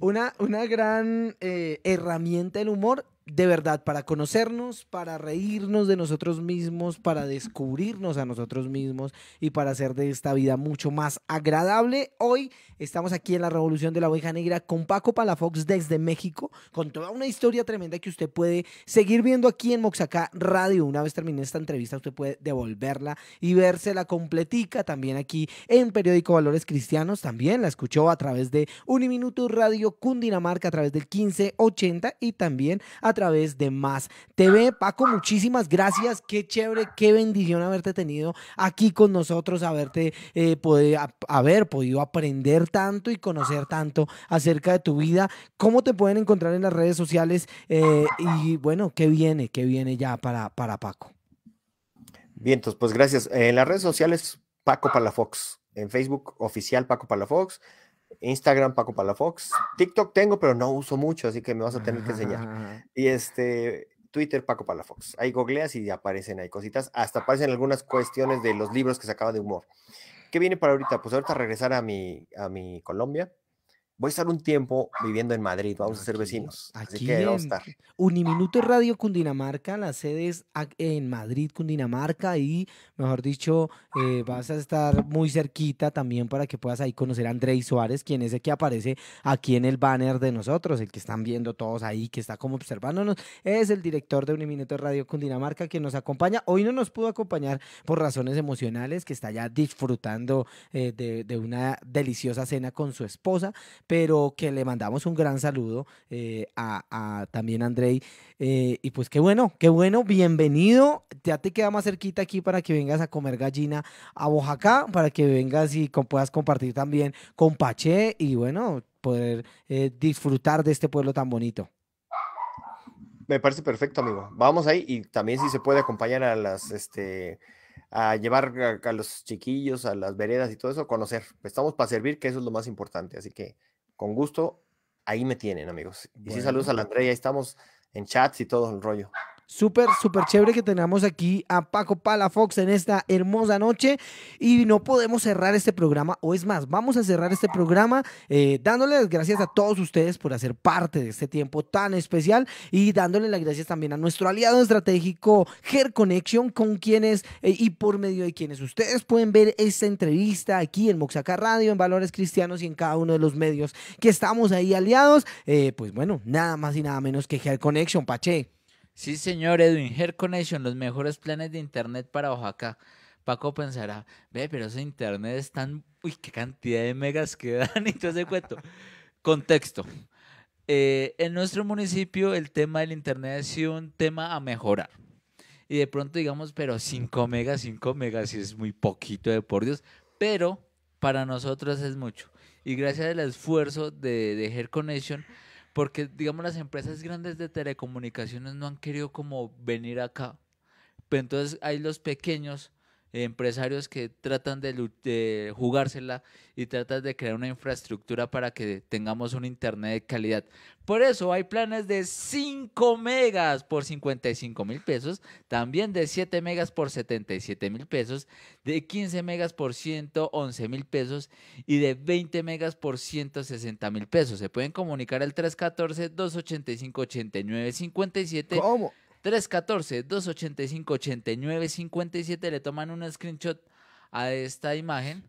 Una, una gran eh, herramienta del humor de verdad, para conocernos, para reírnos de nosotros mismos, para descubrirnos a nosotros mismos y para hacer de esta vida mucho más agradable. Hoy estamos aquí en la Revolución de la Oveja Negra con Paco Palafox desde México, con toda una historia tremenda que usted puede seguir viendo aquí en Moxacá Radio. Una vez termine esta entrevista, usted puede devolverla y verse la completica también aquí en Periódico Valores Cristianos. También la escuchó a través de Uniminuto Radio Cundinamarca, a través del 1580 y también a Vez de Más TV. Paco, muchísimas gracias. Qué chévere, qué bendición haberte tenido aquí con nosotros, haberte eh, haber podido aprender tanto y conocer tanto acerca de tu vida. ¿Cómo te pueden encontrar en las redes sociales? Eh, y bueno, ¿qué viene? ¿Qué viene ya para, para Paco? Bien, pues gracias. En las redes sociales, Paco Palafox. En Facebook, oficial Paco Palafox. Instagram, Paco Palafox. TikTok tengo, pero no uso mucho, así que me vas a tener que enseñar. Y este, Twitter, Paco Palafox. Ahí googleas y aparecen ahí cositas. Hasta aparecen algunas cuestiones de los libros que se acaban de humor. ¿Qué viene para ahorita? Pues ahorita regresar a mi, a mi Colombia voy a estar un tiempo viviendo en Madrid, vamos a ser vecinos. Aquí así que en, estar. Uniminuto Radio Cundinamarca, la sede es en Madrid, Cundinamarca, y mejor dicho, eh, vas a estar muy cerquita también para que puedas ahí conocer a Andrés Suárez, quien es el que aparece aquí en el banner de nosotros, el que están viendo todos ahí, que está como observándonos, es el director de Uniminuto Radio Cundinamarca, que nos acompaña. Hoy no nos pudo acompañar por razones emocionales, que está ya disfrutando eh, de una deliciosa cena con su esposa, pero que le mandamos un gran saludo eh, a, también a Andrei. Eh, y pues qué bueno, qué bueno, bienvenido. Ya te queda más cerquita aquí para que vengas a comer gallina a Oaxaca, para que vengas y puedas compartir también con Pache y bueno, poder eh, disfrutar de este pueblo tan bonito. Me parece perfecto, amigo. Vamos ahí y también si se puede acompañar a las, este, a llevar a, los chiquillos a las veredas y todo eso, conocer. Estamos para servir, que eso es lo más importante. Así que con gusto, ahí me tienen, amigos. Y sí, saludos a la Andrea, ahí estamos en chats y todo el rollo. Súper, súper chévere que tenemos aquí a Paco Palafox en esta hermosa noche. Y no podemos cerrar este programa, o es más, vamos a cerrar este programa eh, dándoles dándole las gracias a todos ustedes por hacer parte de este tiempo tan especial y dándole las gracias también a nuestro aliado estratégico Her Connection, con quienes eh, y por medio de quienes ustedes pueden ver esta entrevista aquí en Moxaca Radio, en Valores Cristianos y en cada uno de los medios que estamos ahí aliados. Eh, pues bueno, nada más y nada menos que Her Connection, Pache. Sí, señor Edwin, Hair Connection, los mejores planes de internet para Oaxaca. Paco pensará, ve, pero ese internet es tan. Uy, qué cantidad de megas que dan. Entonces, cuento. Contexto. Eh, en nuestro municipio, el tema del internet ha sido un tema a mejorar. Y de pronto digamos, pero 5 megas, 5 megas, y es muy poquito de por Dios. Pero para nosotros es mucho. Y gracias al esfuerzo de, de Hair Connection, porque digamos las empresas grandes de telecomunicaciones no han querido como venir acá. Pero entonces hay los pequeños empresarios que tratan de, jugársela y tratan de crear una infraestructura para que tengamos un internet de calidad. Por eso hay planes de 5 megas por 55 mil pesos, también de 7 megas por 77 mil pesos, de 15 megas por 111 mil pesos y de 20 megas por 160 mil pesos. Se pueden comunicar al 314-285-8957. ¿Cómo? 314-285-8957. Le toman un screenshot a esta imagen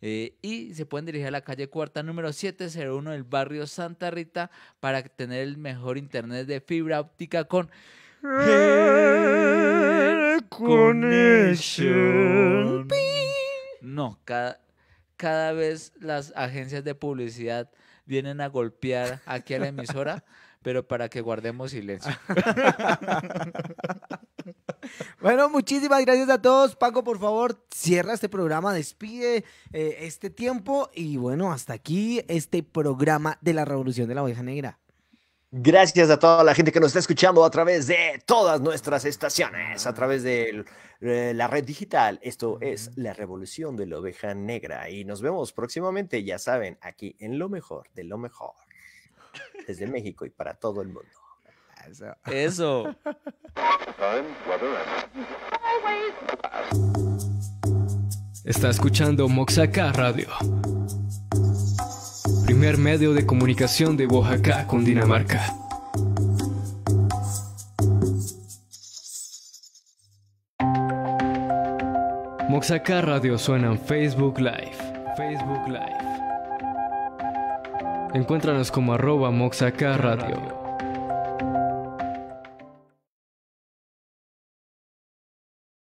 eh, y se pueden dirigir a la calle cuarta número 701 del barrio Santa Rita para tener el mejor internet de fibra óptica con eh, No, cada, cada vez las agencias de publicidad vienen a golpear aquí a la emisora pero para que guardemos silencio. bueno, muchísimas gracias a todos. Paco, por favor, cierra este programa, despide eh, este tiempo y bueno, hasta aquí este programa de la Revolución de la Oveja Negra. Gracias a toda la gente que nos está escuchando a través de todas nuestras estaciones, a través de eh, la red digital. Esto es la revolución de la oveja negra y nos vemos próximamente, ya saben, aquí en lo mejor de lo mejor desde México y para todo el mundo. Eso. Está escuchando Moxaca Radio, primer medio de comunicación de Oaxaca, Dinamarca. Moxaca Radio suena en Facebook Live. Facebook Live. Encuéntranos como arroba moxacaradio.